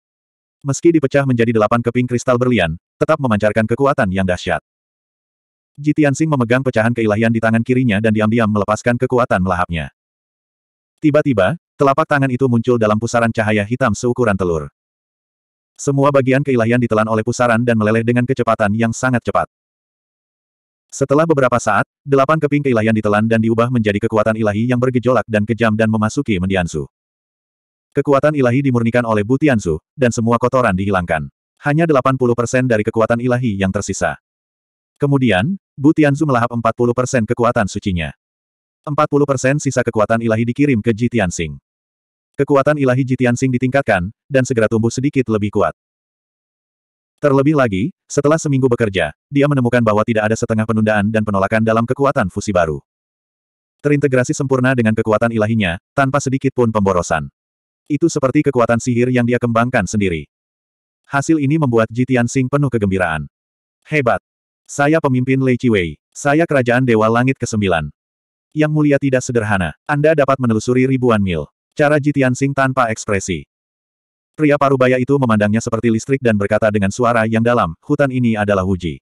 Speaker 1: Meski dipecah menjadi delapan keping kristal berlian, tetap memancarkan kekuatan yang dahsyat. Jitiansing memegang pecahan keilahian di tangan kirinya dan diam-diam melepaskan kekuatan melahapnya. Tiba-tiba, telapak tangan itu muncul dalam pusaran cahaya hitam seukuran telur. Semua bagian keilahian ditelan oleh pusaran dan meleleh dengan kecepatan yang sangat cepat. Setelah beberapa saat, delapan keping keilahian ditelan dan diubah menjadi kekuatan ilahi yang bergejolak dan kejam dan memasuki Mendiansu. Kekuatan ilahi dimurnikan oleh Butiansu, dan semua kotoran dihilangkan. Hanya 80% dari kekuatan ilahi yang tersisa. Kemudian, Butiansu melahap 40% kekuatan sucinya. 40% sisa kekuatan ilahi dikirim ke Jitiansing. Kekuatan ilahi Jitiansing ditingkatkan, dan segera tumbuh sedikit lebih kuat. Terlebih lagi, setelah seminggu bekerja, dia menemukan bahwa tidak ada setengah penundaan dan penolakan dalam kekuatan fusi baru. Terintegrasi sempurna dengan kekuatan ilahinya, tanpa sedikit pun pemborosan. Itu seperti kekuatan sihir yang dia kembangkan sendiri. Hasil ini membuat Jitian Sing penuh kegembiraan. Hebat! Saya pemimpin Lei Chiwei. Saya kerajaan Dewa Langit ke-9. Yang mulia tidak sederhana. Anda dapat menelusuri ribuan mil. Cara Jitian Sing tanpa ekspresi. Pria parubaya itu memandangnya seperti listrik dan berkata dengan suara yang dalam, hutan ini adalah Huji.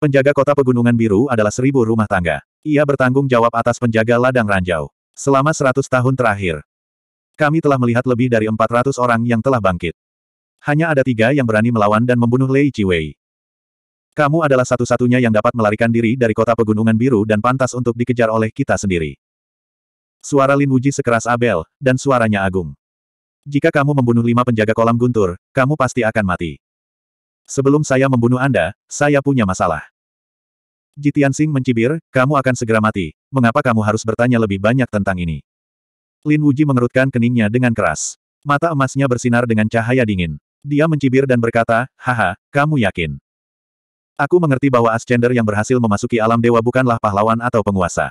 Speaker 1: Penjaga kota Pegunungan Biru adalah seribu rumah tangga. Ia bertanggung jawab atas penjaga ladang ranjau. Selama seratus tahun terakhir, kami telah melihat lebih dari empat ratus orang yang telah bangkit. Hanya ada tiga yang berani melawan dan membunuh Lei Chiwei. Kamu adalah satu-satunya yang dapat melarikan diri dari kota Pegunungan Biru dan pantas untuk dikejar oleh kita sendiri suara Lin Wuji sekeras Abel, dan suaranya agung. Jika kamu membunuh lima penjaga kolam guntur, kamu pasti akan mati. Sebelum saya membunuh Anda, saya punya masalah. Jitian Sing mencibir, kamu akan segera mati, mengapa kamu harus bertanya lebih banyak tentang ini? Lin Wuji mengerutkan keningnya dengan keras. Mata emasnya bersinar dengan cahaya dingin. Dia mencibir dan berkata, haha, kamu yakin? Aku mengerti bahwa Ascender yang berhasil memasuki alam dewa bukanlah pahlawan atau penguasa.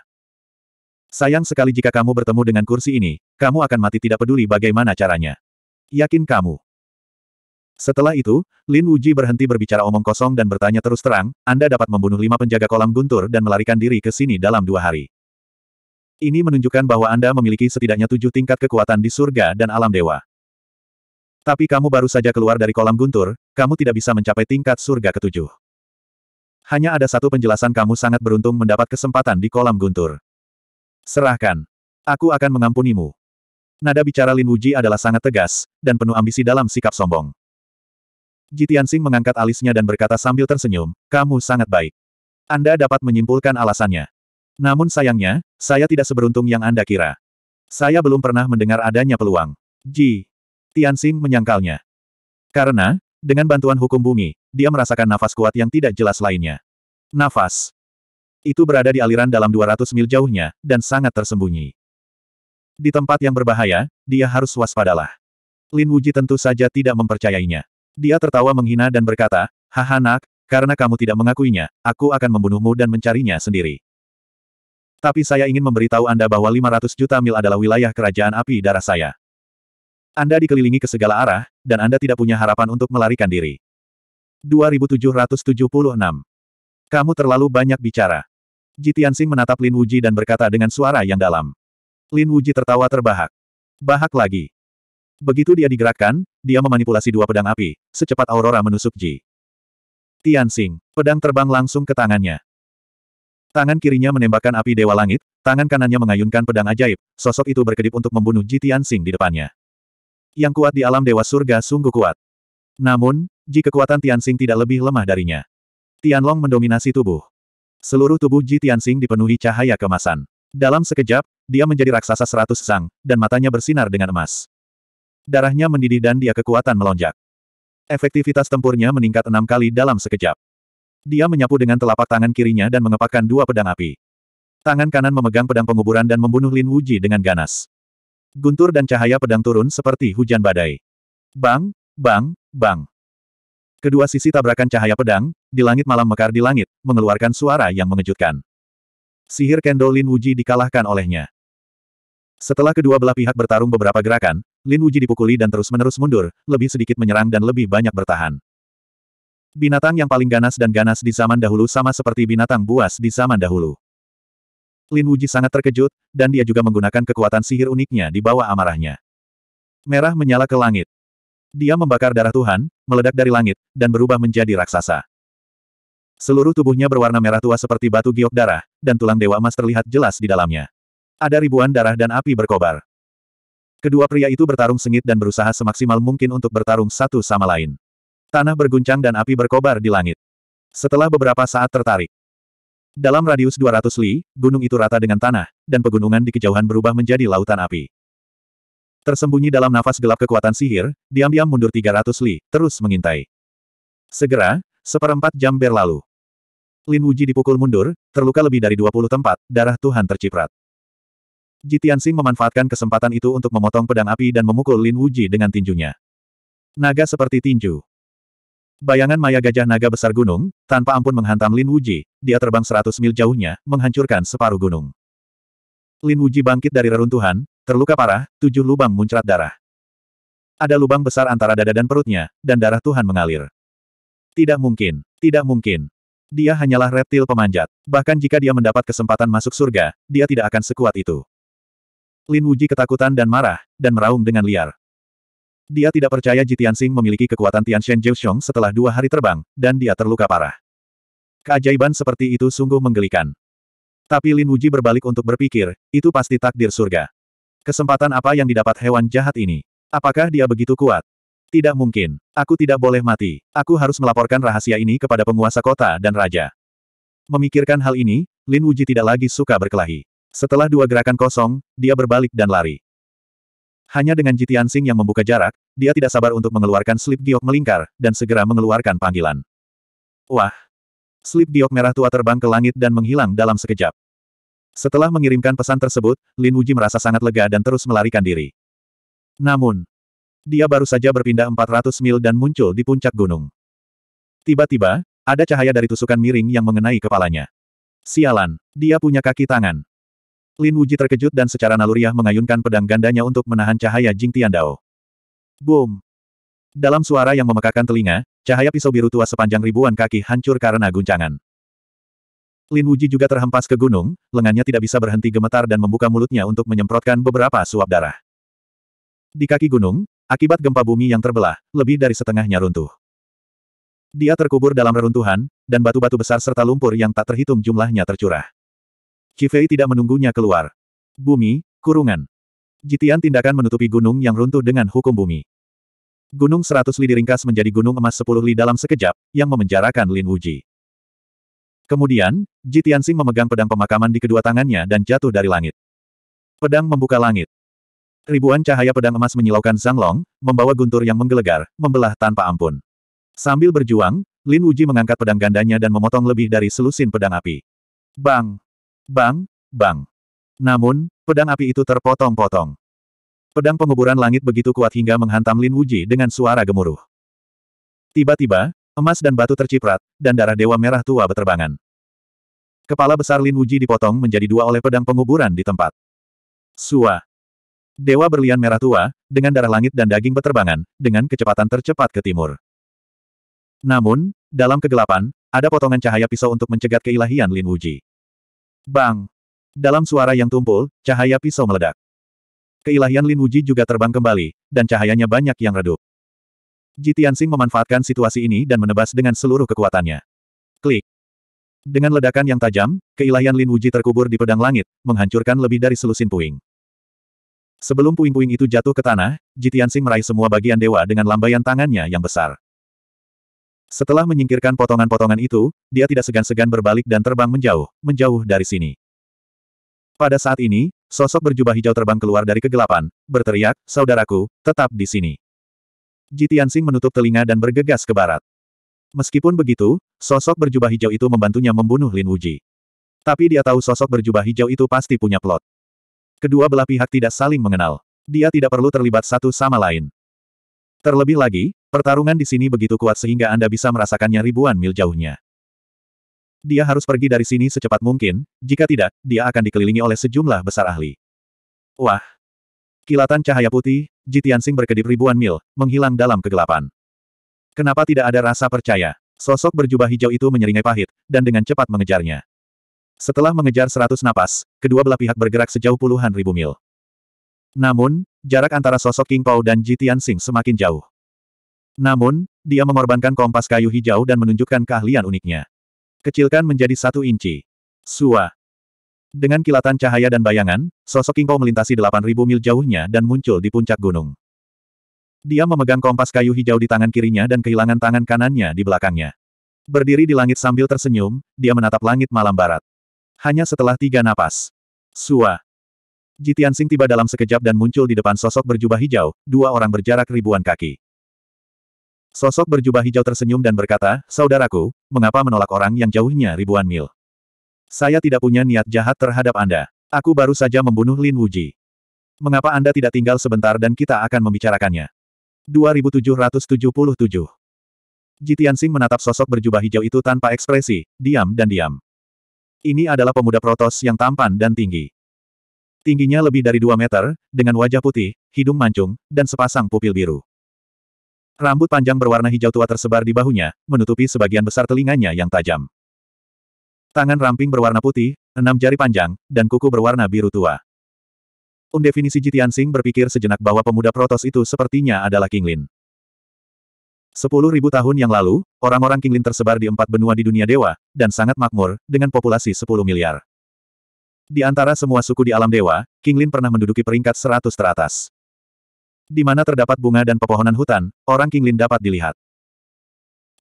Speaker 1: Sayang sekali jika kamu bertemu dengan kursi ini, kamu akan mati tidak peduli bagaimana caranya. Yakin kamu. Setelah itu, Lin Wuji berhenti berbicara omong kosong dan bertanya terus terang, Anda dapat membunuh lima penjaga kolam guntur dan melarikan diri ke sini dalam dua hari. Ini menunjukkan bahwa Anda memiliki setidaknya tujuh tingkat kekuatan di surga dan alam dewa. Tapi kamu baru saja keluar dari kolam guntur, kamu tidak bisa mencapai tingkat surga ketujuh. Hanya ada satu penjelasan kamu sangat beruntung mendapat kesempatan di kolam guntur. Serahkan. Aku akan mengampunimu. Nada bicara Lin Wuji adalah sangat tegas, dan penuh ambisi dalam sikap sombong. Jitiansing mengangkat alisnya dan berkata sambil tersenyum, kamu sangat baik. Anda dapat menyimpulkan alasannya. Namun sayangnya, saya tidak seberuntung yang Anda kira. Saya belum pernah mendengar adanya peluang. Ji. Tianxing menyangkalnya. Karena, dengan bantuan hukum bumi, dia merasakan nafas kuat yang tidak jelas lainnya. Nafas. Itu berada di aliran dalam 200 mil jauhnya, dan sangat tersembunyi. Di tempat yang berbahaya, dia harus waspadalah. Lin Wuji tentu saja tidak mempercayainya. Dia tertawa menghina dan berkata, Haha nak, karena kamu tidak mengakuinya, aku akan membunuhmu dan mencarinya sendiri. Tapi saya ingin memberitahu Anda bahwa 500 juta mil adalah wilayah kerajaan api darah saya. Anda dikelilingi ke segala arah, dan Anda tidak punya harapan untuk melarikan diri. 2776 Kamu terlalu banyak bicara. Ji Tianxing menatap Lin Wuji dan berkata dengan suara yang dalam. Lin Wuji tertawa terbahak. Bahak lagi. Begitu dia digerakkan, dia memanipulasi dua pedang api, secepat Aurora menusuk Ji. Tianxing, pedang terbang langsung ke tangannya. Tangan kirinya menembakkan api Dewa Langit, tangan kanannya mengayunkan pedang ajaib, sosok itu berkedip untuk membunuh Ji Tianxing di depannya. Yang kuat di alam Dewa Surga sungguh kuat. Namun, Ji kekuatan Tianxing tidak lebih lemah darinya. Tianlong mendominasi tubuh. Seluruh tubuh Ji Tianxing dipenuhi cahaya kemasan. Dalam sekejap, dia menjadi raksasa seratus sang, dan matanya bersinar dengan emas. Darahnya mendidih dan dia kekuatan melonjak. Efektivitas tempurnya meningkat enam kali dalam sekejap. Dia menyapu dengan telapak tangan kirinya dan mengepakkan dua pedang api. Tangan kanan memegang pedang penguburan dan membunuh Lin Wuji dengan ganas. Guntur dan cahaya pedang turun seperti hujan badai. Bang, bang, bang. Kedua sisi tabrakan cahaya pedang, di langit malam mekar di langit, mengeluarkan suara yang mengejutkan. Sihir Kendo Lin Wuji dikalahkan olehnya. Setelah kedua belah pihak bertarung beberapa gerakan, Lin Wuji dipukuli dan terus-menerus mundur, lebih sedikit menyerang dan lebih banyak bertahan. Binatang yang paling ganas dan ganas di zaman dahulu sama seperti binatang buas di zaman dahulu. Lin Wuji sangat terkejut, dan dia juga menggunakan kekuatan sihir uniknya di bawah amarahnya. Merah menyala ke langit. Dia membakar darah Tuhan, meledak dari langit, dan berubah menjadi raksasa. Seluruh tubuhnya berwarna merah tua seperti batu giok darah, dan tulang dewa emas terlihat jelas di dalamnya. Ada ribuan darah dan api berkobar. Kedua pria itu bertarung sengit dan berusaha semaksimal mungkin untuk bertarung satu sama lain. Tanah berguncang dan api berkobar di langit. Setelah beberapa saat tertarik. Dalam radius 200 li, gunung itu rata dengan tanah, dan pegunungan di kejauhan berubah menjadi lautan api. Tersembunyi dalam nafas gelap kekuatan sihir, diam-diam mundur 300 li, terus mengintai. Segera, seperempat jam berlalu. Lin Wuji dipukul mundur, terluka lebih dari 20 tempat, darah Tuhan terciprat. Sing memanfaatkan kesempatan itu untuk memotong pedang api dan memukul Lin Wuji dengan tinjunya. Naga seperti tinju. Bayangan maya gajah naga besar gunung, tanpa ampun menghantam Lin Wuji, dia terbang 100 mil jauhnya, menghancurkan separuh gunung. Lin Wuji bangkit dari reruntuhan, Terluka parah, tujuh lubang muncrat darah. Ada lubang besar antara dada dan perutnya, dan darah Tuhan mengalir. Tidak mungkin, tidak mungkin. Dia hanyalah reptil pemanjat. Bahkan jika dia mendapat kesempatan masuk surga, dia tidak akan sekuat itu. Lin Wuji ketakutan dan marah, dan meraung dengan liar. Dia tidak percaya Jitian Sing memiliki kekuatan Tian Shen Jiu Xiong setelah dua hari terbang, dan dia terluka parah. Keajaiban seperti itu sungguh menggelikan. Tapi Lin Wuji berbalik untuk berpikir, itu pasti takdir surga. Kesempatan apa yang didapat hewan jahat ini? Apakah dia begitu kuat? Tidak mungkin. Aku tidak boleh mati. Aku harus melaporkan rahasia ini kepada penguasa kota dan raja. Memikirkan hal ini, Lin Wuji tidak lagi suka berkelahi. Setelah dua gerakan kosong, dia berbalik dan lari. Hanya dengan Jitian Sing yang membuka jarak, dia tidak sabar untuk mengeluarkan slip giok melingkar, dan segera mengeluarkan panggilan. Wah! Slip giok merah tua terbang ke langit dan menghilang dalam sekejap. Setelah mengirimkan pesan tersebut, Lin Wuji merasa sangat lega dan terus melarikan diri. Namun, dia baru saja berpindah 400 mil dan muncul di puncak gunung. Tiba-tiba, ada cahaya dari tusukan miring yang mengenai kepalanya. Sialan, dia punya kaki tangan. Lin Wuji terkejut dan secara naluriah mengayunkan pedang gandanya untuk menahan cahaya Jing Tiandao. Boom! Dalam suara yang memekakan telinga, cahaya pisau biru tua sepanjang ribuan kaki hancur karena guncangan. Lin Wuji juga terhempas ke gunung, lengannya tidak bisa berhenti gemetar dan membuka mulutnya untuk menyemprotkan beberapa suap darah. Di kaki gunung, akibat gempa bumi yang terbelah, lebih dari setengahnya runtuh. Dia terkubur dalam reruntuhan, dan batu-batu besar serta lumpur yang tak terhitung jumlahnya tercurah. Cifei tidak menunggunya keluar. Bumi, kurungan. Jitian tindakan menutupi gunung yang runtuh dengan hukum bumi. Gunung seratus li diringkas menjadi gunung emas sepuluh li dalam sekejap, yang memenjarakan Lin Wuji. Kemudian, Ji memegang pedang pemakaman di kedua tangannya dan jatuh dari langit. Pedang membuka langit. Ribuan cahaya pedang emas menyilaukan Zhang Long, membawa guntur yang menggelegar, membelah tanpa ampun. Sambil berjuang, Lin Wuji mengangkat pedang gandanya dan memotong lebih dari selusin pedang api. Bang! Bang! Bang! Namun, pedang api itu terpotong-potong. Pedang penguburan langit begitu kuat hingga menghantam Lin Wuji dengan suara gemuruh. Tiba-tiba, Emas dan batu terciprat, dan darah dewa merah tua berterbangan. Kepala besar Lin Wuji dipotong menjadi dua oleh pedang penguburan di tempat. Sua. Dewa berlian merah tua, dengan darah langit dan daging berterbangan, dengan kecepatan tercepat ke timur. Namun, dalam kegelapan, ada potongan cahaya pisau untuk mencegat keilahian Lin Wuji. Bang! Dalam suara yang tumpul, cahaya pisau meledak. Keilahian Lin Wuji juga terbang kembali, dan cahayanya banyak yang redup. Ji Tianxing memanfaatkan situasi ini dan menebas dengan seluruh kekuatannya. Klik. Dengan ledakan yang tajam, keilahian Lin Wuji terkubur di pedang langit, menghancurkan lebih dari selusin puing. Sebelum puing-puing itu jatuh ke tanah, Jitiansing meraih semua bagian dewa dengan lambaian tangannya yang besar. Setelah menyingkirkan potongan-potongan itu, dia tidak segan-segan berbalik dan terbang menjauh, menjauh dari sini. Pada saat ini, sosok berjubah hijau terbang keluar dari kegelapan, berteriak, saudaraku, tetap di sini. Ji Tianxing menutup telinga dan bergegas ke barat. Meskipun begitu, sosok berjubah hijau itu membantunya membunuh Lin Wuji. Tapi dia tahu sosok berjubah hijau itu pasti punya plot. Kedua belah pihak tidak saling mengenal. Dia tidak perlu terlibat satu sama lain. Terlebih lagi, pertarungan di sini begitu kuat sehingga Anda bisa merasakannya ribuan mil jauhnya. Dia harus pergi dari sini secepat mungkin, jika tidak, dia akan dikelilingi oleh sejumlah besar ahli. Wah, Kilatan cahaya putih, Jitiansing berkedip ribuan mil, menghilang dalam kegelapan. Kenapa tidak ada rasa percaya? Sosok berjubah hijau itu menyeringai pahit, dan dengan cepat mengejarnya. Setelah mengejar seratus napas, kedua belah pihak bergerak sejauh puluhan ribu mil. Namun, jarak antara sosok King Pao dan Jitiansing semakin jauh. Namun, dia mengorbankan kompas kayu hijau dan menunjukkan keahlian uniknya. Kecilkan menjadi satu inci. Sua, dengan kilatan cahaya dan bayangan, sosok Kingkou melintasi 8.000 mil jauhnya dan muncul di puncak gunung. Dia memegang kompas kayu hijau di tangan kirinya dan kehilangan tangan kanannya di belakangnya. Berdiri di langit sambil tersenyum, dia menatap langit malam barat. Hanya setelah tiga napas. Sua. Jitian Sing tiba dalam sekejap dan muncul di depan sosok berjubah hijau, dua orang berjarak ribuan kaki. Sosok berjubah hijau tersenyum dan berkata, Saudaraku, mengapa menolak orang yang jauhnya ribuan mil? Saya tidak punya niat jahat terhadap Anda. Aku baru saja membunuh Lin Wuji. Mengapa Anda tidak tinggal sebentar dan kita akan membicarakannya? 2777 Jitiansing menatap sosok berjubah hijau itu tanpa ekspresi, diam dan diam. Ini adalah pemuda protos yang tampan dan tinggi. Tingginya lebih dari 2 meter, dengan wajah putih, hidung mancung, dan sepasang pupil biru. Rambut panjang berwarna hijau tua tersebar di bahunya, menutupi sebagian besar telinganya yang tajam. Tangan ramping berwarna putih, enam jari panjang, dan kuku berwarna biru tua. Undefinisi Sing berpikir sejenak bahwa pemuda Protos itu sepertinya adalah Kinglin. Sepuluh ribu tahun yang lalu, orang-orang Kinglin tersebar di empat benua di dunia dewa, dan sangat makmur, dengan populasi 10 miliar. Di antara semua suku di alam dewa, Kinglin pernah menduduki peringkat seratus teratas. Di mana terdapat bunga dan pepohonan hutan, orang Kinglin dapat dilihat.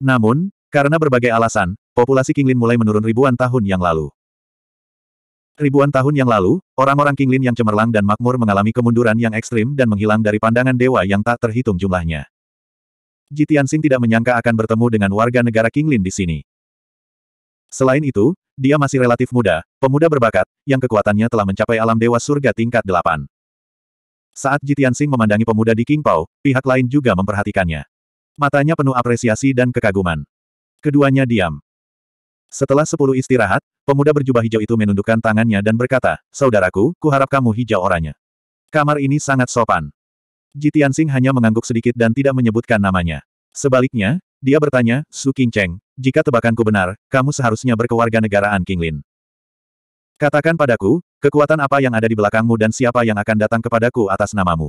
Speaker 1: Namun, karena berbagai alasan, populasi Kinglin mulai menurun ribuan tahun yang lalu. Ribuan tahun yang lalu, orang-orang Kinglin yang cemerlang dan makmur mengalami kemunduran yang ekstrim dan menghilang dari pandangan dewa yang tak terhitung jumlahnya. Jitiansing tidak menyangka akan bertemu dengan warga negara Kinglin di sini. Selain itu, dia masih relatif muda, pemuda berbakat, yang kekuatannya telah mencapai alam dewa surga tingkat delapan. Saat Jitiansing memandangi pemuda di Kingpao, pihak lain juga memperhatikannya. Matanya penuh apresiasi dan kekaguman. Keduanya diam. Setelah sepuluh istirahat, pemuda berjubah hijau itu menundukkan tangannya dan berkata, Saudaraku, kuharap kamu hijau oranya. Kamar ini sangat sopan. Jitian Sing hanya mengangguk sedikit dan tidak menyebutkan namanya. Sebaliknya, dia bertanya, Su Qingcheng, jika tebakanku benar, kamu seharusnya berkewarganegaraan Qinglin. Katakan padaku, kekuatan apa yang ada di belakangmu dan siapa yang akan datang kepadaku atas namamu.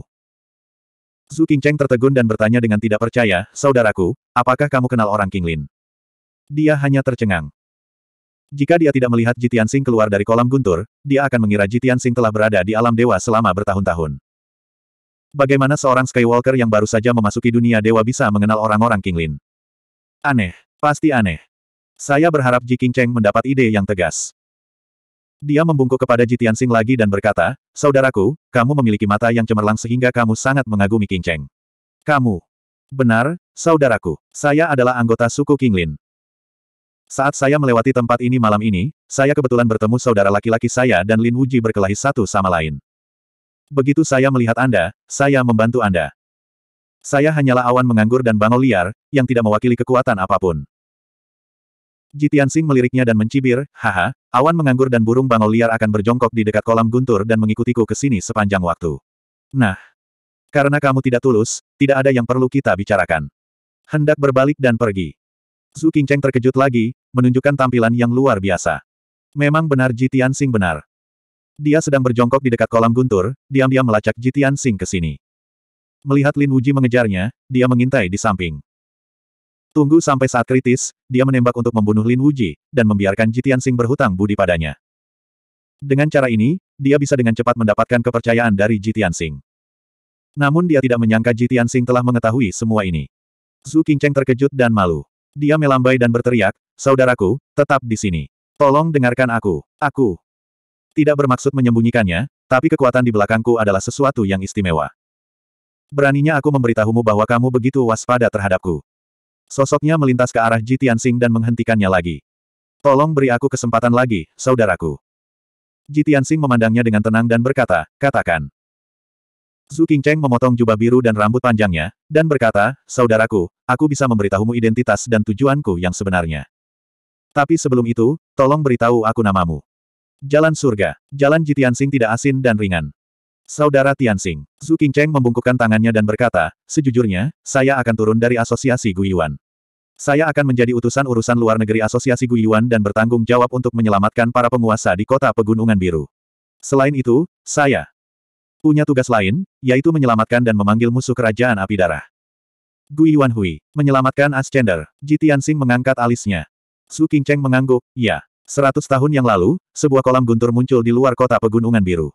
Speaker 1: Su Qingcheng tertegun dan bertanya dengan tidak percaya, Saudaraku, apakah kamu kenal orang Qinglin? Dia hanya tercengang. Jika dia tidak melihat Jitian Sing keluar dari kolam guntur, dia akan mengira Jitian Sing telah berada di alam dewa selama bertahun-tahun. Bagaimana seorang Skywalker yang baru saja memasuki dunia dewa bisa mengenal orang-orang Kinglin? Aneh. Pasti aneh. Saya berharap Ji King Cheng mendapat ide yang tegas. Dia membungkuk kepada Jitian Sing lagi dan berkata, Saudaraku, kamu memiliki mata yang cemerlang sehingga kamu sangat mengagumi King Cheng. Kamu. Benar, saudaraku. Saya adalah anggota suku Kinglin. Saat saya melewati tempat ini malam ini, saya kebetulan bertemu saudara laki-laki saya dan Lin Wuji berkelahi satu sama lain. Begitu saya melihat Anda, saya membantu Anda. Saya hanyalah awan menganggur dan bangau liar, yang tidak mewakili kekuatan apapun. Jitian Sing meliriknya dan mencibir, haha, awan menganggur dan burung bangau liar akan berjongkok di dekat kolam guntur dan mengikutiku ke sini sepanjang waktu. Nah, karena kamu tidak tulus, tidak ada yang perlu kita bicarakan. Hendak berbalik dan pergi. Su Qingcheng terkejut lagi, menunjukkan tampilan yang luar biasa. Memang benar Ji Tianxing benar. Dia sedang berjongkok di dekat kolam guntur, diam-diam melacak Ji Tianxing ke sini. Melihat Lin Wuji mengejarnya, dia mengintai di samping. Tunggu sampai saat kritis, dia menembak untuk membunuh Lin Wuji, dan membiarkan Ji Tianxing berhutang budi padanya. Dengan cara ini, dia bisa dengan cepat mendapatkan kepercayaan dari Ji Tianxing. Namun dia tidak menyangka Ji Tianxing telah mengetahui semua ini. Zhu Qingcheng terkejut dan malu. Dia melambai dan berteriak, Saudaraku, tetap di sini. Tolong dengarkan aku. Aku tidak bermaksud menyembunyikannya, tapi kekuatan di belakangku adalah sesuatu yang istimewa. Beraninya aku memberitahumu bahwa kamu begitu waspada terhadapku. Sosoknya melintas ke arah Ji Tianxing dan menghentikannya lagi. Tolong beri aku kesempatan lagi, saudaraku. Ji Tianxing memandangnya dengan tenang dan berkata, katakan. Zhu Qingcheng memotong jubah biru dan rambut panjangnya, dan berkata, Saudaraku, aku bisa memberitahumu identitas dan tujuanku yang sebenarnya. Tapi sebelum itu, tolong beritahu aku namamu. Jalan surga, jalan Ji tidak asin dan ringan. Saudara Tianxing, Zhu Qingcheng membungkukkan tangannya dan berkata, Sejujurnya, saya akan turun dari asosiasi Guiyuan. Saya akan menjadi utusan urusan luar negeri Asosiasi Guiyuan dan bertanggung jawab untuk menyelamatkan para penguasa di kota Pegunungan Biru. Selain itu, saya punya tugas lain, yaitu menyelamatkan dan memanggil musuh kerajaan api darah. Gui Wanhui, menyelamatkan Ascender, Ji Tianxing mengangkat alisnya. Su Qingcheng mengangguk, ya. Seratus tahun yang lalu, sebuah kolam guntur muncul di luar kota Pegunungan Biru.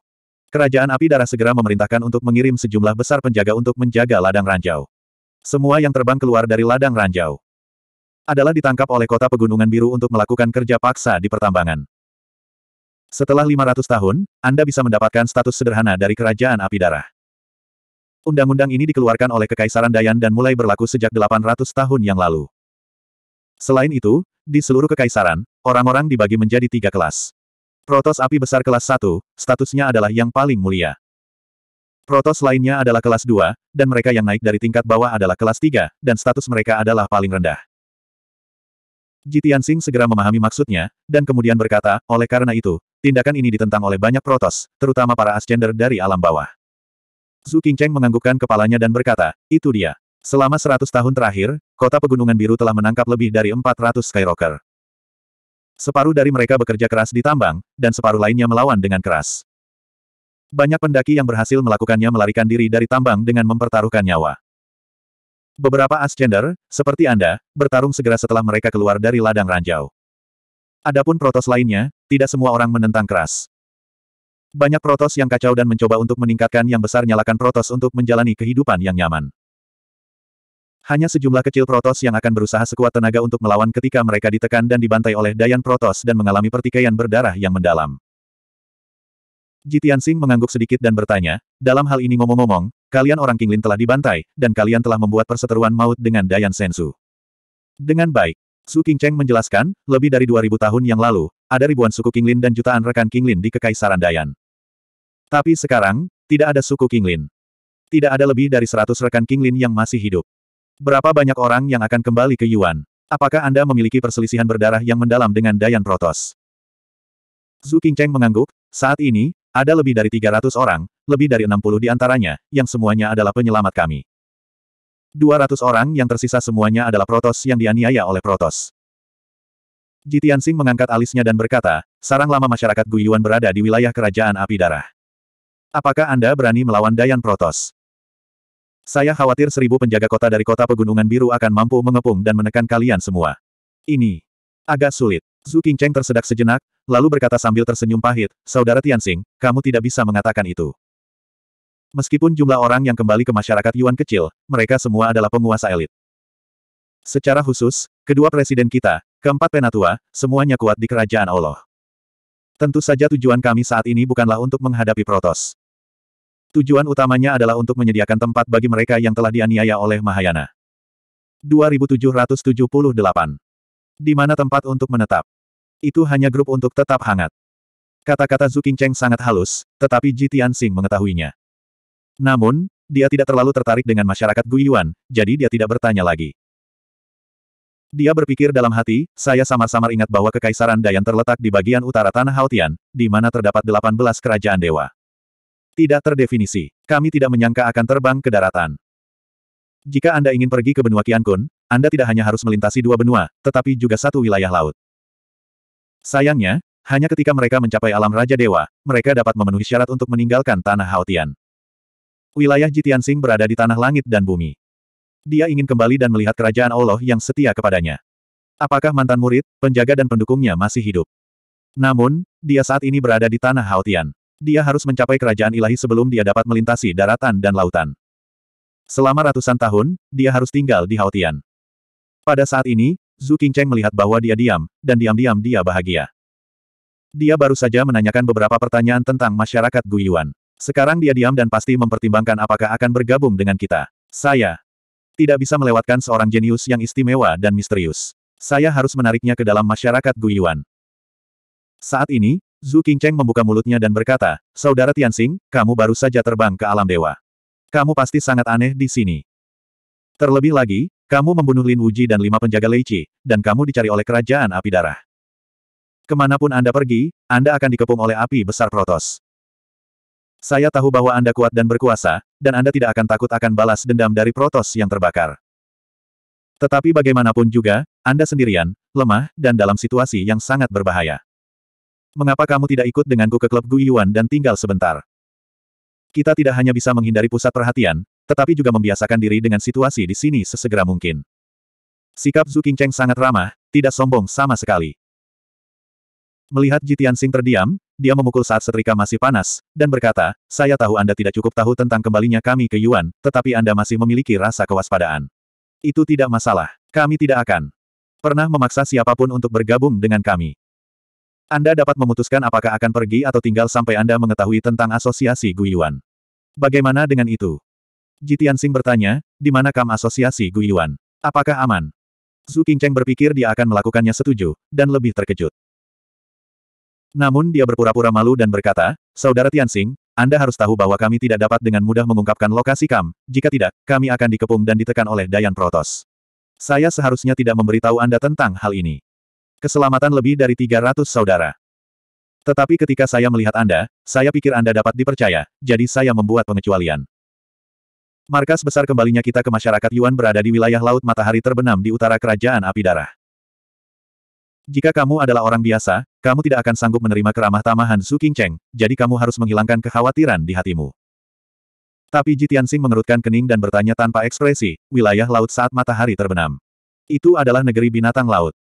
Speaker 1: Kerajaan Api Darah segera memerintahkan untuk mengirim sejumlah besar penjaga untuk menjaga ladang ranjau. Semua yang terbang keluar dari ladang ranjau adalah ditangkap oleh kota Pegunungan Biru untuk melakukan kerja paksa di pertambangan. Setelah 500 tahun, Anda bisa mendapatkan status sederhana dari Kerajaan Api Darah. Undang-undang ini dikeluarkan oleh Kekaisaran Dayan dan mulai berlaku sejak 800 tahun yang lalu. Selain itu, di seluruh kekaisaran, orang-orang dibagi menjadi tiga kelas. Protos api besar kelas 1, statusnya adalah yang paling mulia. Protos lainnya adalah kelas 2, dan mereka yang naik dari tingkat bawah adalah kelas 3, dan status mereka adalah paling rendah. Jitian Singh segera memahami maksudnya, dan kemudian berkata, oleh karena itu, Tindakan ini ditentang oleh banyak protos, terutama para ascender dari alam bawah. Zhu Qingcheng menganggukkan kepalanya dan berkata, itu dia. Selama 100 tahun terakhir, kota Pegunungan Biru telah menangkap lebih dari 400 Skyrocker. Separuh dari mereka bekerja keras di tambang, dan separuh lainnya melawan dengan keras. Banyak pendaki yang berhasil melakukannya melarikan diri dari tambang dengan mempertaruhkan nyawa. Beberapa ascender, seperti Anda, bertarung segera setelah mereka keluar dari ladang ranjau. Adapun protos lainnya, tidak semua orang menentang keras. Banyak protos yang kacau dan mencoba untuk meningkatkan yang besar nyalakan protos untuk menjalani kehidupan yang nyaman. Hanya sejumlah kecil protos yang akan berusaha sekuat tenaga untuk melawan ketika mereka ditekan dan dibantai oleh Dayan protos dan mengalami pertikaian berdarah yang mendalam. Jitian Sing mengangguk sedikit dan bertanya, dalam hal ini ngomong-ngomong, kalian orang Kinglin telah dibantai, dan kalian telah membuat perseteruan maut dengan Dayan Sensu. Dengan baik, Su Qingcheng menjelaskan, lebih dari 2000 tahun yang lalu, ada ribuan suku Qinglin dan jutaan rekan Qinglin di Kekaisaran Dayan. Tapi sekarang, tidak ada suku Qinglin. Tidak ada lebih dari 100 rekan Qinglin yang masih hidup. Berapa banyak orang yang akan kembali ke Yuan? Apakah Anda memiliki perselisihan berdarah yang mendalam dengan Dayan Protos? King Qingcheng mengangguk, saat ini, ada lebih dari 300 orang, lebih dari 60 di antaranya, yang semuanya adalah penyelamat kami. 200 orang yang tersisa semuanya adalah Protos yang dianiaya oleh Protos. Jitiansing mengangkat alisnya dan berkata, sarang lama masyarakat Guyuan berada di wilayah kerajaan api darah. Apakah Anda berani melawan Dayan Protos? Saya khawatir seribu penjaga kota dari kota Pegunungan Biru akan mampu mengepung dan menekan kalian semua. Ini agak sulit. Zhu Qingcheng tersedak sejenak, lalu berkata sambil tersenyum pahit, Saudara Tianxing, kamu tidak bisa mengatakan itu. Meskipun jumlah orang yang kembali ke masyarakat Yuan kecil, mereka semua adalah penguasa elit. Secara khusus, kedua presiden kita, keempat penatua, semuanya kuat di kerajaan Allah. Tentu saja tujuan kami saat ini bukanlah untuk menghadapi Protos. Tujuan utamanya adalah untuk menyediakan tempat bagi mereka yang telah dianiaya oleh Mahayana. 2778. Di mana tempat untuk menetap? Itu hanya grup untuk tetap hangat. Kata-kata Zhu Qingcheng sangat halus, tetapi Jitian Sing mengetahuinya. Namun, dia tidak terlalu tertarik dengan masyarakat Guyuan, jadi dia tidak bertanya lagi. Dia berpikir dalam hati, saya sama-sama ingat bahwa Kekaisaran Dayan terletak di bagian utara Tanah Hautian, di mana terdapat 18 kerajaan dewa. Tidak terdefinisi. Kami tidak menyangka akan terbang ke daratan. Jika Anda ingin pergi ke benua Qiankun, Anda tidak hanya harus melintasi dua benua, tetapi juga satu wilayah laut. Sayangnya, hanya ketika mereka mencapai alam Raja Dewa, mereka dapat memenuhi syarat untuk meninggalkan Tanah Hautian. Wilayah Jitiansing berada di tanah langit dan bumi. Dia ingin kembali dan melihat kerajaan Allah yang setia kepadanya. Apakah mantan murid, penjaga dan pendukungnya masih hidup? Namun, dia saat ini berada di tanah Haotian. Dia harus mencapai kerajaan ilahi sebelum dia dapat melintasi daratan dan lautan. Selama ratusan tahun, dia harus tinggal di Haotian. Pada saat ini, Zhu Qingcheng melihat bahwa dia diam, dan diam-diam dia bahagia. Dia baru saja menanyakan beberapa pertanyaan tentang masyarakat Guyuan. Sekarang dia diam dan pasti mempertimbangkan apakah akan bergabung dengan kita. Saya tidak bisa melewatkan seorang jenius yang istimewa dan misterius. Saya harus menariknya ke dalam masyarakat Guyuan. Saat ini, Zhu Qingcheng membuka mulutnya dan berkata, Saudara Tianxing, kamu baru saja terbang ke alam dewa. Kamu pasti sangat aneh di sini. Terlebih lagi, kamu membunuh Lin Wuji dan lima penjaga Leici, dan kamu dicari oleh kerajaan api darah. Kemanapun Anda pergi, Anda akan dikepung oleh api besar Protos. Saya tahu bahwa Anda kuat dan berkuasa, dan Anda tidak akan takut akan balas dendam dari Protos yang terbakar. Tetapi bagaimanapun juga, Anda sendirian, lemah, dan dalam situasi yang sangat berbahaya. Mengapa kamu tidak ikut denganku ke klub Guiyuan dan tinggal sebentar? Kita tidak hanya bisa menghindari pusat perhatian, tetapi juga membiasakan diri dengan situasi di sini sesegera mungkin. Sikap Zhu Qingcheng sangat ramah, tidak sombong sama sekali. Melihat Jitian Sing terdiam, dia memukul saat setrika masih panas, dan berkata, saya tahu Anda tidak cukup tahu tentang kembalinya kami ke Yuan, tetapi Anda masih memiliki rasa kewaspadaan. Itu tidak masalah. Kami tidak akan pernah memaksa siapapun untuk bergabung dengan kami. Anda dapat memutuskan apakah akan pergi atau tinggal sampai Anda mengetahui tentang asosiasi Guyuan. Bagaimana dengan itu? Jitian Sing bertanya, di mana kam asosiasi Guyuan? Apakah aman? Zhu Qingcheng berpikir dia akan melakukannya setuju, dan lebih terkejut. Namun dia berpura-pura malu dan berkata, Saudara Tianxing, Anda harus tahu bahwa kami tidak dapat dengan mudah mengungkapkan lokasi Kam, jika tidak, kami akan dikepung dan ditekan oleh Dayan Protos. Saya seharusnya tidak memberitahu Anda tentang hal ini. Keselamatan lebih dari 300 saudara. Tetapi ketika saya melihat Anda, saya pikir Anda dapat dipercaya, jadi saya membuat pengecualian. Markas besar kembalinya kita ke masyarakat Yuan berada di wilayah Laut Matahari Terbenam di utara Kerajaan Api Darah. Jika kamu adalah orang biasa, kamu tidak akan sanggup menerima keramah tamahan Su Qingcheng, jadi kamu harus menghilangkan kekhawatiran di hatimu. Tapi Tianxing mengerutkan kening dan bertanya tanpa ekspresi, wilayah laut saat matahari terbenam. Itu adalah negeri binatang laut.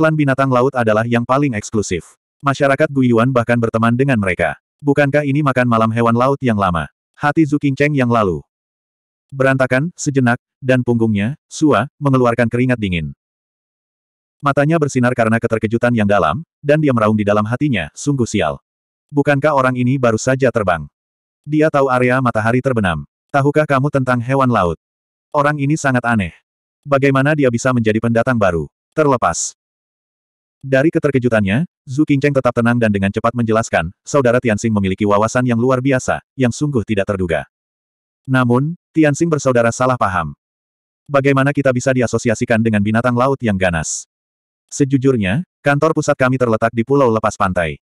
Speaker 1: Klan binatang laut adalah yang paling eksklusif. Masyarakat Guyuan bahkan berteman dengan mereka. Bukankah ini makan malam hewan laut yang lama? Hati Qingcheng yang lalu. Berantakan, sejenak, dan punggungnya, Sua, mengeluarkan keringat dingin. Matanya bersinar karena keterkejutan yang dalam, dan dia meraung di dalam hatinya, sungguh sial. Bukankah orang ini baru saja terbang? Dia tahu area matahari terbenam. Tahukah kamu tentang hewan laut? Orang ini sangat aneh. Bagaimana dia bisa menjadi pendatang baru? Terlepas. Dari keterkejutannya, Zhu Qingcheng tetap tenang dan dengan cepat menjelaskan, saudara Tianxing memiliki wawasan yang luar biasa, yang sungguh tidak terduga. Namun, Tianxing bersaudara salah paham. Bagaimana kita bisa diasosiasikan dengan binatang laut yang ganas? Sejujurnya, kantor pusat kami terletak di pulau lepas pantai.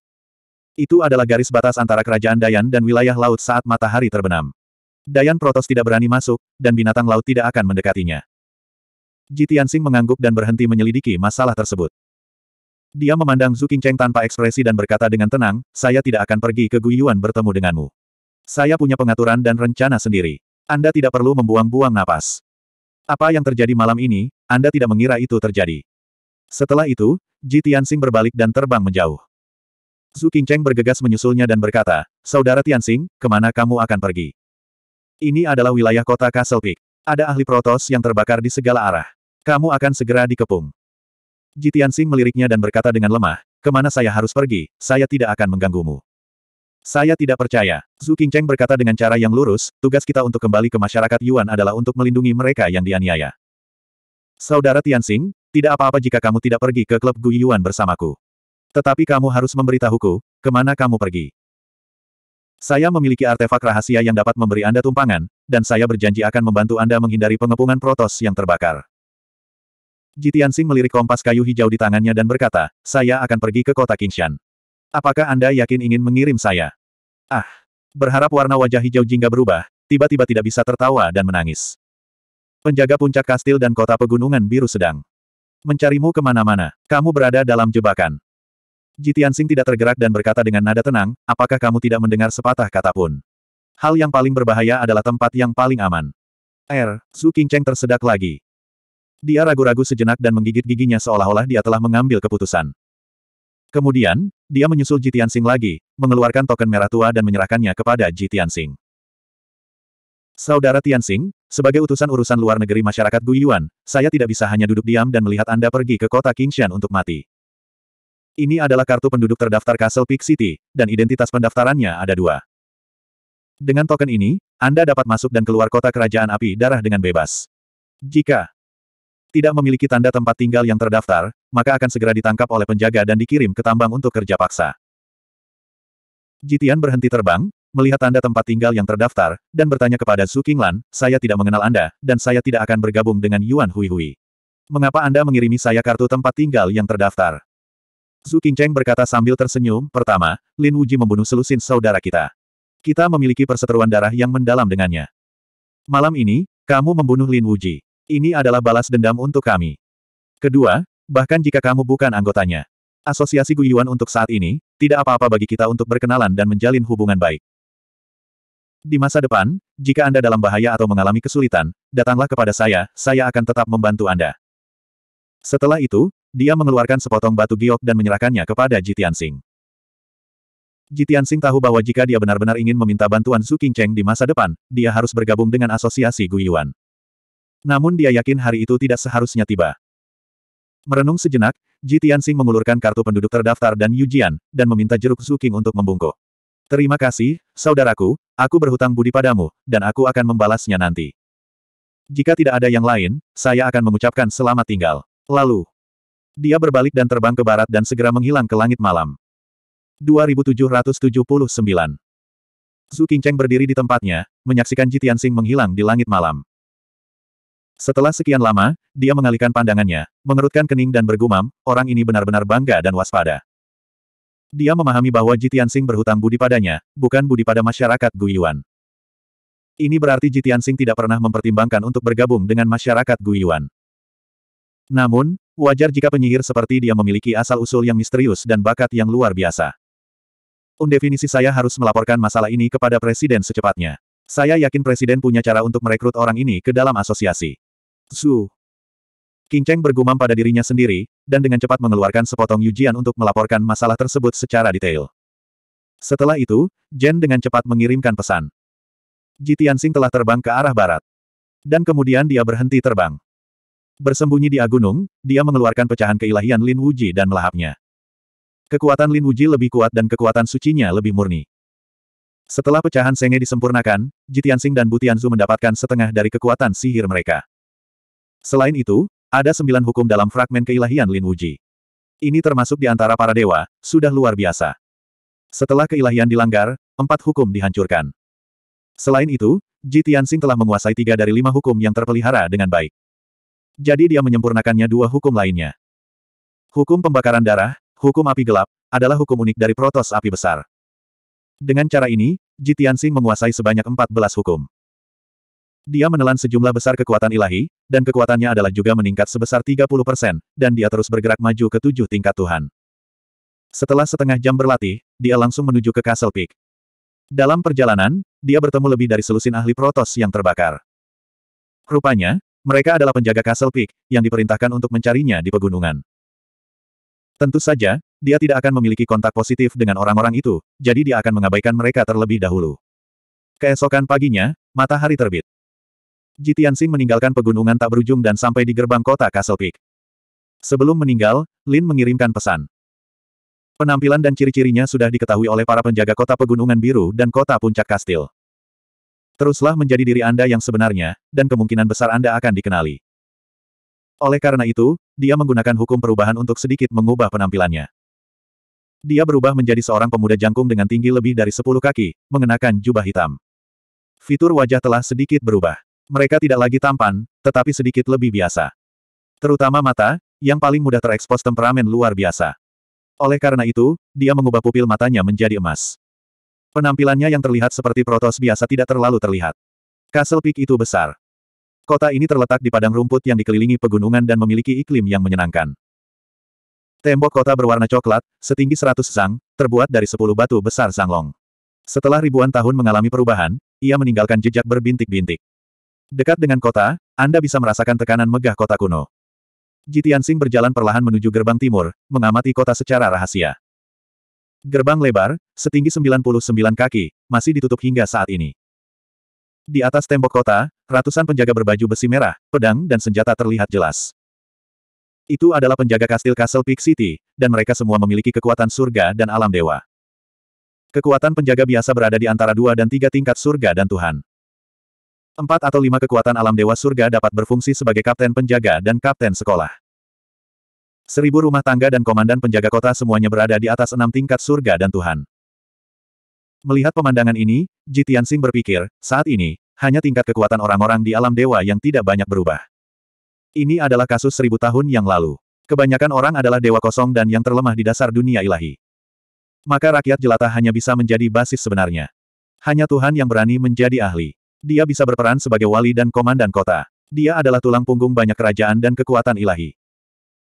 Speaker 1: Itu adalah garis batas antara kerajaan Dayan dan wilayah laut saat matahari terbenam. Dayan Protos tidak berani masuk, dan binatang laut tidak akan mendekatinya. Jitiansing mengangguk dan berhenti menyelidiki masalah tersebut. Dia memandang Zhu Qingcheng tanpa ekspresi dan berkata dengan tenang, saya tidak akan pergi ke Guyuan bertemu denganmu. Saya punya pengaturan dan rencana sendiri. Anda tidak perlu membuang-buang napas. Apa yang terjadi malam ini, Anda tidak mengira itu terjadi. Setelah itu, Ji Tianxing berbalik dan terbang menjauh. Zhu Qingcheng bergegas menyusulnya dan berkata, Saudara Tianxing, kemana kamu akan pergi? Ini adalah wilayah kota Castle Peak. Ada ahli protos yang terbakar di segala arah. Kamu akan segera dikepung. Ji Tianxing meliriknya dan berkata dengan lemah, kemana saya harus pergi, saya tidak akan mengganggumu. Saya tidak percaya. Zhu Qingcheng berkata dengan cara yang lurus, tugas kita untuk kembali ke masyarakat Yuan adalah untuk melindungi mereka yang dianiaya. Saudara Tianxing, tidak apa-apa jika kamu tidak pergi ke klub Guiyuan bersamaku. Tetapi kamu harus memberitahuku, kemana kamu pergi. Saya memiliki artefak rahasia yang dapat memberi Anda tumpangan, dan saya berjanji akan membantu Anda menghindari pengepungan protos yang terbakar. Jitian Sing melirik kompas kayu hijau di tangannya dan berkata, saya akan pergi ke kota Kingshan. Apakah Anda yakin ingin mengirim saya? Ah! Berharap warna wajah hijau jingga berubah, tiba-tiba tidak bisa tertawa dan menangis. Penjaga puncak kastil dan kota pegunungan biru sedang. Mencarimu kemana-mana, kamu berada dalam jebakan. Jitian Sing tidak tergerak dan berkata dengan nada tenang, apakah kamu tidak mendengar sepatah kata pun? Hal yang paling berbahaya adalah tempat yang paling aman. Er, Su Qingcheng tersedak lagi. Dia ragu-ragu sejenak dan menggigit giginya seolah-olah dia telah mengambil keputusan. Kemudian, dia menyusul Jitian Sing lagi, mengeluarkan token merah tua dan menyerahkannya kepada Jitian Sing. Saudara Tianxing, sebagai utusan urusan luar negeri masyarakat Guyuan, saya tidak bisa hanya duduk diam dan melihat Anda pergi ke kota Qingshan untuk mati. Ini adalah kartu penduduk terdaftar Castle Peak City, dan identitas pendaftarannya ada dua. Dengan token ini, Anda dapat masuk dan keluar kota kerajaan api darah dengan bebas. Jika tidak memiliki tanda tempat tinggal yang terdaftar, maka akan segera ditangkap oleh penjaga dan dikirim ke tambang untuk kerja paksa. Jitian berhenti terbang, melihat tanda tempat tinggal yang terdaftar, dan bertanya kepada Zhu Qinglan, saya tidak mengenal Anda, dan saya tidak akan bergabung dengan Yuan Hui Hui. Mengapa Anda mengirimi saya kartu tempat tinggal yang terdaftar? Zhu Qingcheng berkata sambil tersenyum, pertama, Lin Wuji membunuh selusin saudara kita. Kita memiliki perseteruan darah yang mendalam dengannya. Malam ini, kamu membunuh Lin Wuji. Ini adalah balas dendam untuk kami. Kedua, bahkan jika kamu bukan anggotanya. Asosiasi Guyuan untuk saat ini, tidak apa-apa bagi kita untuk berkenalan dan menjalin hubungan baik. Di masa depan, jika Anda dalam bahaya atau mengalami kesulitan, datanglah kepada saya, saya akan tetap membantu Anda. Setelah itu, dia mengeluarkan sepotong batu giok dan menyerahkannya kepada Jitian Sing. Jitian Sing tahu bahwa jika dia benar-benar ingin meminta bantuan Su Qingcheng di masa depan, dia harus bergabung dengan asosiasi Guyuan. Namun dia yakin hari itu tidak seharusnya tiba. Merenung sejenak, Jitian Sing mengulurkan kartu penduduk terdaftar dan Yu Jian dan meminta jeruk Su King untuk membungkuk. Terima kasih, saudaraku, aku berhutang budi padamu, dan aku akan membalasnya nanti. Jika tidak ada yang lain, saya akan mengucapkan selamat tinggal. Lalu, dia berbalik dan terbang ke barat dan segera menghilang ke langit malam. 2779 Zhu Qingcheng berdiri di tempatnya, menyaksikan Ji Tianxing menghilang di langit malam. Setelah sekian lama, dia mengalihkan pandangannya, mengerutkan kening dan bergumam, orang ini benar-benar bangga dan waspada. Dia memahami bahwa Jitian Sing berhutang budi padanya, bukan budi pada masyarakat Guyuan. Ini berarti Jitian Sing tidak pernah mempertimbangkan untuk bergabung dengan masyarakat Guyuan. Namun, wajar jika penyihir seperti dia memiliki asal-usul yang misterius dan bakat yang luar biasa. Undefinisi saya harus melaporkan masalah ini kepada Presiden secepatnya. Saya yakin Presiden punya cara untuk merekrut orang ini ke dalam asosiasi. Su. Kinceng bergumam pada dirinya sendiri, dan dengan cepat mengeluarkan sepotong Yujian untuk melaporkan masalah tersebut secara detail. Setelah itu, Jen dengan cepat mengirimkan pesan. Ji telah terbang ke arah barat. Dan kemudian dia berhenti terbang. Bersembunyi di agunung, dia mengeluarkan pecahan keilahian Lin Wuji dan melahapnya. Kekuatan Lin Wuji lebih kuat dan kekuatan sucinya lebih murni. Setelah pecahan Senge disempurnakan, Jitiansing dan Butianzu mendapatkan setengah dari kekuatan sihir mereka. Selain itu, ada sembilan hukum dalam fragmen keilahian Lin Wuji. Ini termasuk di antara para dewa, sudah luar biasa. Setelah keilahian dilanggar, empat hukum dihancurkan. Selain itu, Ji Tianxing telah menguasai tiga dari lima hukum yang terpelihara dengan baik. Jadi dia menyempurnakannya dua hukum lainnya. Hukum pembakaran darah, hukum api gelap, adalah hukum unik dari protos api besar. Dengan cara ini, Ji Tianxing menguasai sebanyak empat belas hukum. Dia menelan sejumlah besar kekuatan ilahi, dan kekuatannya adalah juga meningkat sebesar 30 persen, dan dia terus bergerak maju ke tujuh tingkat Tuhan. Setelah setengah jam berlatih, dia langsung menuju ke Castle Peak. Dalam perjalanan, dia bertemu lebih dari selusin ahli Protos yang terbakar. Rupanya, mereka adalah penjaga Castle Peak, yang diperintahkan untuk mencarinya di pegunungan. Tentu saja, dia tidak akan memiliki kontak positif dengan orang-orang itu, jadi dia akan mengabaikan mereka terlebih dahulu. Keesokan paginya, matahari terbit. Jitian Xing meninggalkan pegunungan tak berujung dan sampai di gerbang kota Castle Peak. Sebelum meninggal, Lin mengirimkan pesan. Penampilan dan ciri-cirinya sudah diketahui oleh para penjaga kota Pegunungan Biru dan kota Puncak Kastil. Teruslah menjadi diri Anda yang sebenarnya, dan kemungkinan besar Anda akan dikenali. Oleh karena itu, dia menggunakan hukum perubahan untuk sedikit mengubah penampilannya. Dia berubah menjadi seorang pemuda jangkung dengan tinggi lebih dari 10 kaki, mengenakan jubah hitam. Fitur wajah telah sedikit berubah. Mereka tidak lagi tampan, tetapi sedikit lebih biasa. Terutama mata, yang paling mudah terekspos temperamen luar biasa. Oleh karena itu, dia mengubah pupil matanya menjadi emas. Penampilannya yang terlihat seperti protos biasa tidak terlalu terlihat. Castle Peak itu besar. Kota ini terletak di padang rumput yang dikelilingi pegunungan dan memiliki iklim yang menyenangkan. Tembok kota berwarna coklat, setinggi 100 sang, terbuat dari 10 batu besar sanglong. Setelah ribuan tahun mengalami perubahan, ia meninggalkan jejak berbintik-bintik. Dekat dengan kota, Anda bisa merasakan tekanan megah kota kuno. Jitian Sing berjalan perlahan menuju gerbang timur, mengamati kota secara rahasia. Gerbang lebar, setinggi 99 kaki, masih ditutup hingga saat ini. Di atas tembok kota, ratusan penjaga berbaju besi merah, pedang dan senjata terlihat jelas. Itu adalah penjaga kastil Castle Peak City, dan mereka semua memiliki kekuatan surga dan alam dewa. Kekuatan penjaga biasa berada di antara dua dan tiga tingkat surga dan Tuhan. Empat atau lima kekuatan alam dewa surga dapat berfungsi sebagai kapten penjaga dan kapten sekolah. Seribu rumah tangga dan komandan penjaga kota semuanya berada di atas enam tingkat surga dan Tuhan. Melihat pemandangan ini, Ji Tianxing berpikir, saat ini, hanya tingkat kekuatan orang-orang di alam dewa yang tidak banyak berubah. Ini adalah kasus seribu tahun yang lalu. Kebanyakan orang adalah dewa kosong dan yang terlemah di dasar dunia ilahi. Maka rakyat jelata hanya bisa menjadi basis sebenarnya. Hanya Tuhan yang berani menjadi ahli. Dia bisa berperan sebagai wali dan komandan kota. Dia adalah tulang punggung banyak kerajaan dan kekuatan ilahi.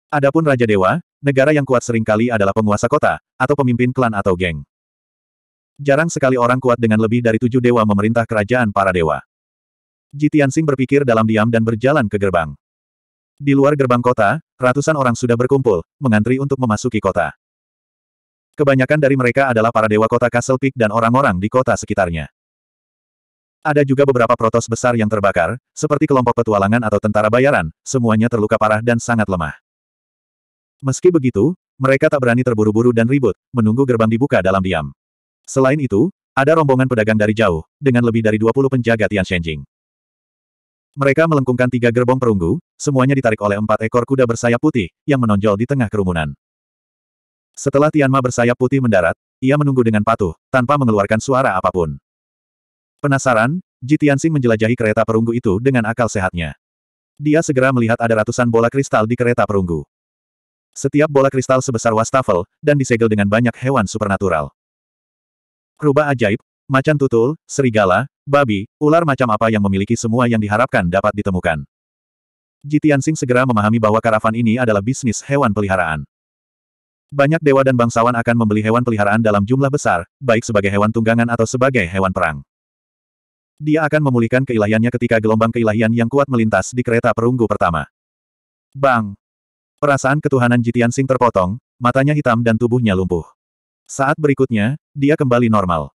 Speaker 1: Adapun Raja Dewa, negara yang kuat seringkali adalah penguasa kota, atau pemimpin klan atau geng. Jarang sekali orang kuat dengan lebih dari tujuh dewa memerintah kerajaan para dewa. Jitiansing berpikir dalam diam dan berjalan ke gerbang. Di luar gerbang kota, ratusan orang sudah berkumpul, mengantri untuk memasuki kota. Kebanyakan dari mereka adalah para dewa kota Castle Peak dan orang-orang di kota sekitarnya. Ada juga beberapa protos besar yang terbakar, seperti kelompok petualangan atau tentara bayaran, semuanya terluka parah dan sangat lemah. Meski begitu, mereka tak berani terburu-buru dan ribut, menunggu gerbang dibuka dalam diam. Selain itu, ada rombongan pedagang dari jauh, dengan lebih dari 20 penjaga Tian Shenjing. Mereka melengkungkan tiga gerbong perunggu, semuanya ditarik oleh empat ekor kuda bersayap putih, yang menonjol di tengah kerumunan. Setelah Tianma bersayap putih mendarat, ia menunggu dengan patuh, tanpa mengeluarkan suara apapun. Penasaran, Jitiansing menjelajahi kereta perunggu itu dengan akal sehatnya. Dia segera melihat ada ratusan bola kristal di kereta perunggu. Setiap bola kristal sebesar wastafel, dan disegel dengan banyak hewan supernatural. Rubah ajaib, macan tutul, serigala, babi, ular macam apa yang memiliki semua yang diharapkan dapat ditemukan. Jitiansing segera memahami bahwa karavan ini adalah bisnis hewan peliharaan. Banyak dewa dan bangsawan akan membeli hewan peliharaan dalam jumlah besar, baik sebagai hewan tunggangan atau sebagai hewan perang. Dia akan memulihkan keilahiannya ketika gelombang keilahian yang kuat melintas di kereta perunggu pertama. Bang! Perasaan ketuhanan Jitian Sing terpotong, matanya hitam dan tubuhnya lumpuh. Saat berikutnya, dia kembali normal.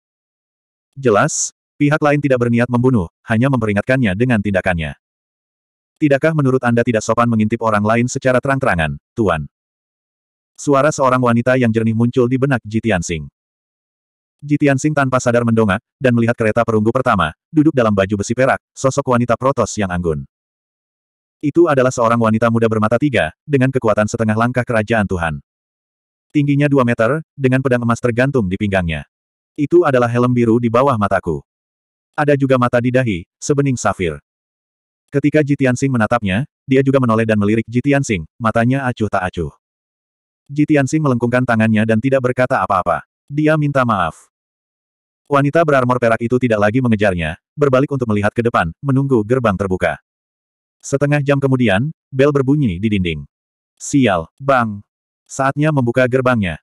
Speaker 1: Jelas, pihak lain tidak berniat membunuh, hanya memperingatkannya dengan tindakannya. Tidakkah menurut Anda tidak sopan mengintip orang lain secara terang-terangan, Tuan? Suara seorang wanita yang jernih muncul di benak Jitian Singh. Ji Tianxing tanpa sadar mendongak, dan melihat kereta perunggu pertama, duduk dalam baju besi perak, sosok wanita protos yang anggun. Itu adalah seorang wanita muda bermata tiga, dengan kekuatan setengah langkah kerajaan Tuhan. Tingginya dua meter, dengan pedang emas tergantung di pinggangnya. Itu adalah helm biru di bawah mataku. Ada juga mata di dahi, sebening safir. Ketika Jitian Tianxing menatapnya, dia juga menoleh dan melirik Jitian Tianxing, matanya acuh tak acuh. Jitian Tianxing melengkungkan tangannya dan tidak berkata apa-apa. Dia minta maaf. Wanita berarmor perak itu tidak lagi mengejarnya, berbalik untuk melihat ke depan, menunggu gerbang terbuka. Setengah jam kemudian, bel berbunyi di dinding. Sial, bang. Saatnya membuka gerbangnya.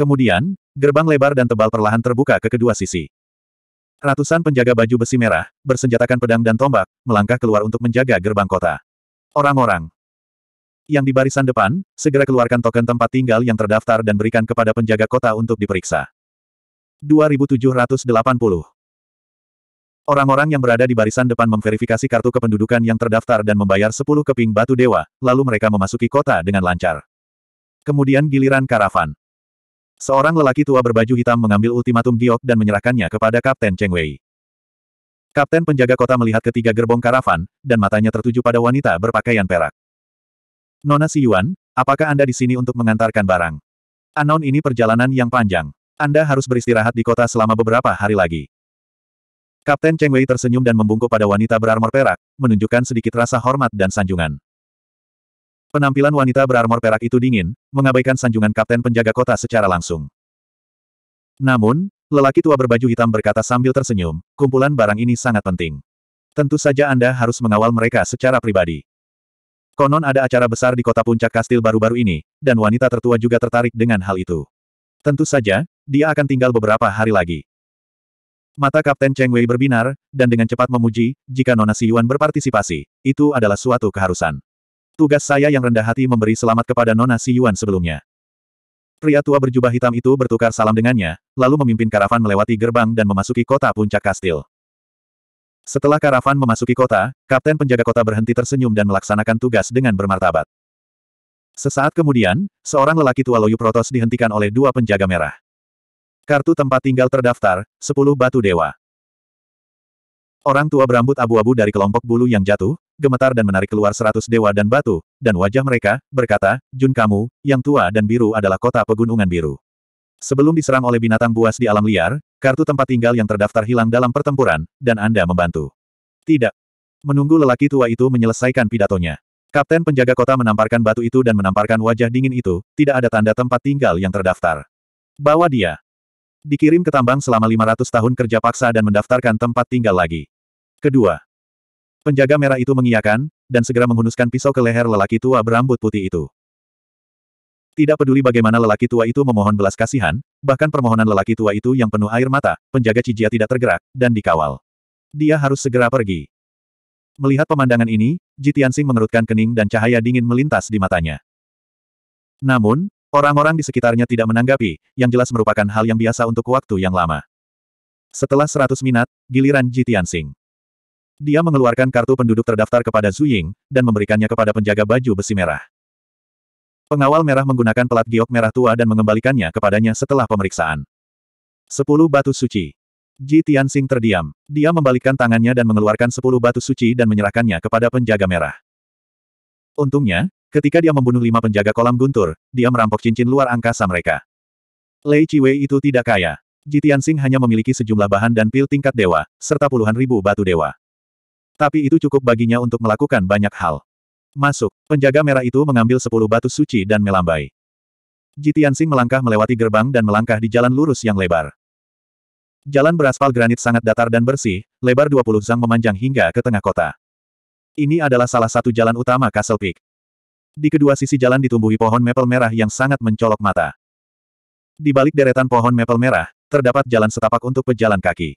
Speaker 1: Kemudian, gerbang lebar dan tebal perlahan terbuka ke kedua sisi. Ratusan penjaga baju besi merah, bersenjatakan pedang dan tombak, melangkah keluar untuk menjaga gerbang kota. Orang-orang, yang di barisan depan, segera keluarkan token tempat tinggal yang terdaftar dan berikan kepada penjaga kota untuk diperiksa. 2780 Orang-orang yang berada di barisan depan memverifikasi kartu kependudukan yang terdaftar dan membayar 10 keping batu dewa, lalu mereka memasuki kota dengan lancar. Kemudian giliran karavan. Seorang lelaki tua berbaju hitam mengambil ultimatum giok dan menyerahkannya kepada Kapten Cheng Wei. Kapten penjaga kota melihat ketiga gerbong karavan, dan matanya tertuju pada wanita berpakaian perak. Nona Si Yuan, apakah Anda di sini untuk mengantarkan barang? Anon ini perjalanan yang panjang. Anda harus beristirahat di kota selama beberapa hari lagi. Kapten Cheng Wei tersenyum dan membungkuk pada wanita berarmor perak, menunjukkan sedikit rasa hormat dan sanjungan. Penampilan wanita berarmor perak itu dingin, mengabaikan sanjungan kapten penjaga kota secara langsung. Namun, lelaki tua berbaju hitam berkata sambil tersenyum, kumpulan barang ini sangat penting. Tentu saja Anda harus mengawal mereka secara pribadi. Konon ada acara besar di kota puncak kastil baru-baru ini, dan wanita tertua juga tertarik dengan hal itu. Tentu saja, dia akan tinggal beberapa hari lagi. Mata Kapten Cheng Wei berbinar, dan dengan cepat memuji, jika Nona Si Yuan berpartisipasi, itu adalah suatu keharusan. Tugas saya yang rendah hati memberi selamat kepada Nona Si Yuan sebelumnya. Pria tua berjubah hitam itu bertukar salam dengannya, lalu memimpin karavan melewati gerbang dan memasuki kota puncak kastil. Setelah karavan memasuki kota, kapten penjaga kota berhenti tersenyum dan melaksanakan tugas dengan bermartabat. Sesaat kemudian, seorang lelaki tua Loyu Protos dihentikan oleh dua penjaga merah. Kartu tempat tinggal terdaftar, 10 batu dewa. Orang tua berambut abu-abu dari kelompok bulu yang jatuh, gemetar dan menarik keluar seratus dewa dan batu, dan wajah mereka, berkata, Jun kamu, yang tua dan biru adalah kota pegunungan biru. Sebelum diserang oleh binatang buas di alam liar, kartu tempat tinggal yang terdaftar hilang dalam pertempuran, dan Anda membantu. Tidak. Menunggu lelaki tua itu menyelesaikan pidatonya. Kapten penjaga kota menamparkan batu itu dan menamparkan wajah dingin itu, tidak ada tanda tempat tinggal yang terdaftar. Bawa dia. Dikirim ke tambang selama 500 tahun kerja paksa dan mendaftarkan tempat tinggal lagi. Kedua. Penjaga merah itu mengiyakan, dan segera menghunuskan pisau ke leher lelaki tua berambut putih itu. Tidak peduli bagaimana lelaki tua itu memohon belas kasihan, Bahkan permohonan lelaki tua itu yang penuh air mata, penjaga Cijia tidak tergerak, dan dikawal. Dia harus segera pergi. Melihat pemandangan ini, Jitiansing mengerutkan kening dan cahaya dingin melintas di matanya. Namun, orang-orang di sekitarnya tidak menanggapi, yang jelas merupakan hal yang biasa untuk waktu yang lama. Setelah seratus minat, giliran Jitiansing. Dia mengeluarkan kartu penduduk terdaftar kepada Zuying dan memberikannya kepada penjaga baju besi merah. Pengawal merah menggunakan pelat giok merah tua dan mengembalikannya kepadanya setelah pemeriksaan. Sepuluh batu suci. Ji Tianxing terdiam. Dia membalikkan tangannya dan mengeluarkan sepuluh batu suci dan menyerahkannya kepada penjaga merah. Untungnya, ketika dia membunuh lima penjaga kolam guntur, dia merampok cincin luar angkasa mereka. Lei Chiwei itu tidak kaya. Ji Tianxing hanya memiliki sejumlah bahan dan pil tingkat dewa, serta puluhan ribu batu dewa. Tapi itu cukup baginya untuk melakukan banyak hal. Masuk. Penjaga merah itu mengambil sepuluh batu suci dan melambai. Jitiansing melangkah melewati gerbang dan melangkah di jalan lurus yang lebar. Jalan beraspal granit sangat datar dan bersih, lebar 20 zang memanjang hingga ke tengah kota. Ini adalah salah satu jalan utama Castle Peak. Di kedua sisi jalan ditumbuhi pohon maple merah yang sangat mencolok mata. Di balik deretan pohon maple merah, terdapat jalan setapak untuk pejalan kaki.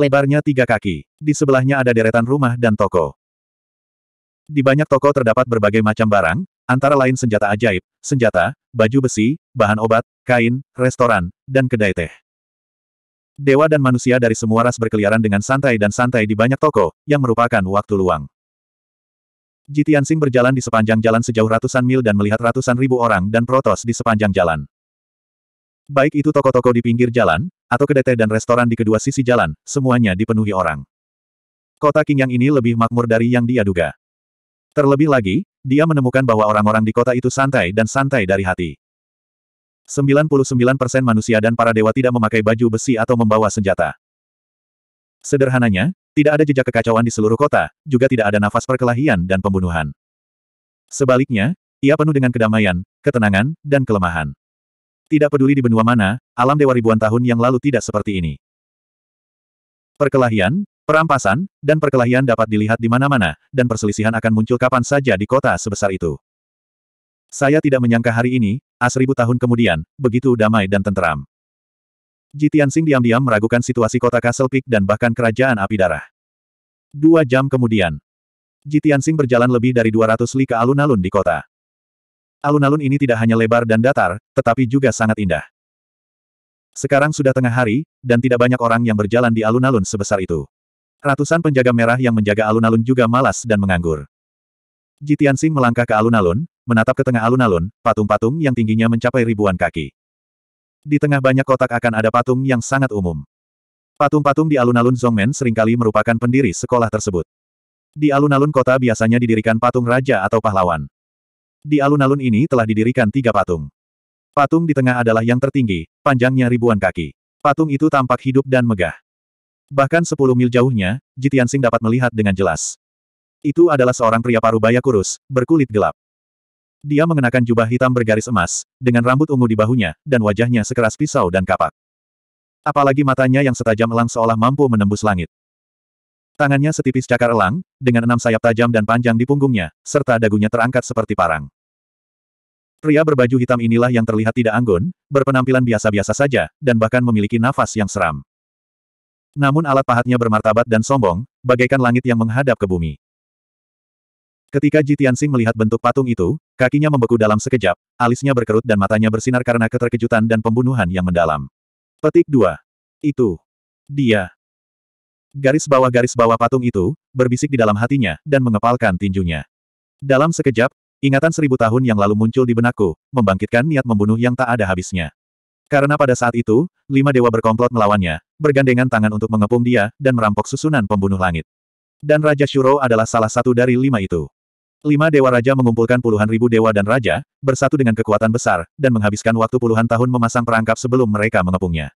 Speaker 1: Lebarnya tiga kaki. Di sebelahnya ada deretan rumah dan toko. Di banyak toko terdapat berbagai macam barang, antara lain senjata ajaib, senjata, baju besi, bahan obat, kain, restoran, dan kedai teh. Dewa dan manusia dari semua ras berkeliaran dengan santai dan santai di banyak toko, yang merupakan waktu luang. Jitiansing berjalan di sepanjang jalan sejauh ratusan mil dan melihat ratusan ribu orang dan protos di sepanjang jalan. Baik itu toko-toko di pinggir jalan, atau kedai teh dan restoran di kedua sisi jalan, semuanya dipenuhi orang. Kota Qingyang ini lebih makmur dari yang dia duga. Terlebih lagi, dia menemukan bahwa orang-orang di kota itu santai dan santai dari hati. 99% manusia dan para dewa tidak memakai baju besi atau membawa senjata. Sederhananya, tidak ada jejak kekacauan di seluruh kota, juga tidak ada nafas perkelahian dan pembunuhan. Sebaliknya, ia penuh dengan kedamaian, ketenangan, dan kelemahan. Tidak peduli di benua mana, alam dewa ribuan tahun yang lalu tidak seperti ini. Perkelahian, Perampasan, dan perkelahian dapat dilihat di mana-mana, dan perselisihan akan muncul kapan saja di kota sebesar itu. Saya tidak menyangka hari ini, as ribu tahun kemudian, begitu damai dan tenteram. Jitian Sing diam-diam meragukan situasi kota Castle Peak dan bahkan kerajaan api darah. Dua jam kemudian, Jitian Sing berjalan lebih dari 200 li ke alun-alun di kota. Alun-alun ini tidak hanya lebar dan datar, tetapi juga sangat indah. Sekarang sudah tengah hari, dan tidak banyak orang yang berjalan di alun-alun sebesar itu. Ratusan penjaga merah yang menjaga alun-alun juga malas dan menganggur. Jitian Sing melangkah ke alun-alun, menatap ke tengah alun-alun, patung-patung yang tingginya mencapai ribuan kaki. Di tengah banyak kotak akan ada patung yang sangat umum. Patung-patung di alun-alun Zongmen seringkali merupakan pendiri sekolah tersebut. Di alun-alun kota biasanya didirikan patung raja atau pahlawan. Di alun-alun ini telah didirikan tiga patung. Patung di tengah adalah yang tertinggi, panjangnya ribuan kaki. Patung itu tampak hidup dan megah. Bahkan sepuluh mil jauhnya, Jitian Sing dapat melihat dengan jelas. Itu adalah seorang pria parubaya kurus, berkulit gelap. Dia mengenakan jubah hitam bergaris emas, dengan rambut ungu di bahunya, dan wajahnya sekeras pisau dan kapak. Apalagi matanya yang setajam elang seolah mampu menembus langit. Tangannya setipis cakar elang, dengan enam sayap tajam dan panjang di punggungnya, serta dagunya terangkat seperti parang. Pria berbaju hitam inilah yang terlihat tidak anggun, berpenampilan biasa-biasa saja, dan bahkan memiliki nafas yang seram. Namun alat pahatnya bermartabat dan sombong, bagaikan langit yang menghadap ke bumi. Ketika Ji Tianxing melihat bentuk patung itu, kakinya membeku dalam sekejap, alisnya berkerut dan matanya bersinar karena keterkejutan dan pembunuhan yang mendalam. Petik 2. Itu. Dia. Garis bawah garis bawah patung itu, berbisik di dalam hatinya, dan mengepalkan tinjunya. Dalam sekejap, ingatan seribu tahun yang lalu muncul di benakku, membangkitkan niat membunuh yang tak ada habisnya. Karena pada saat itu, lima dewa berkomplot melawannya, bergandengan tangan untuk mengepung dia, dan merampok susunan pembunuh langit. Dan Raja Shuro adalah salah satu dari lima itu. Lima dewa raja mengumpulkan puluhan ribu dewa dan raja, bersatu dengan kekuatan besar, dan menghabiskan waktu puluhan tahun memasang perangkap sebelum mereka mengepungnya.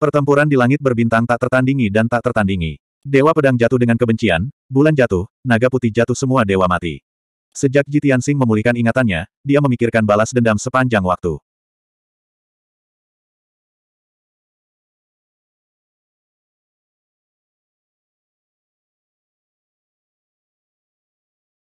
Speaker 1: Pertempuran di langit berbintang tak tertandingi dan tak tertandingi. Dewa pedang jatuh dengan kebencian, bulan jatuh, naga putih jatuh semua dewa mati. Sejak Jitian Sing memulihkan ingatannya, dia memikirkan balas dendam sepanjang waktu.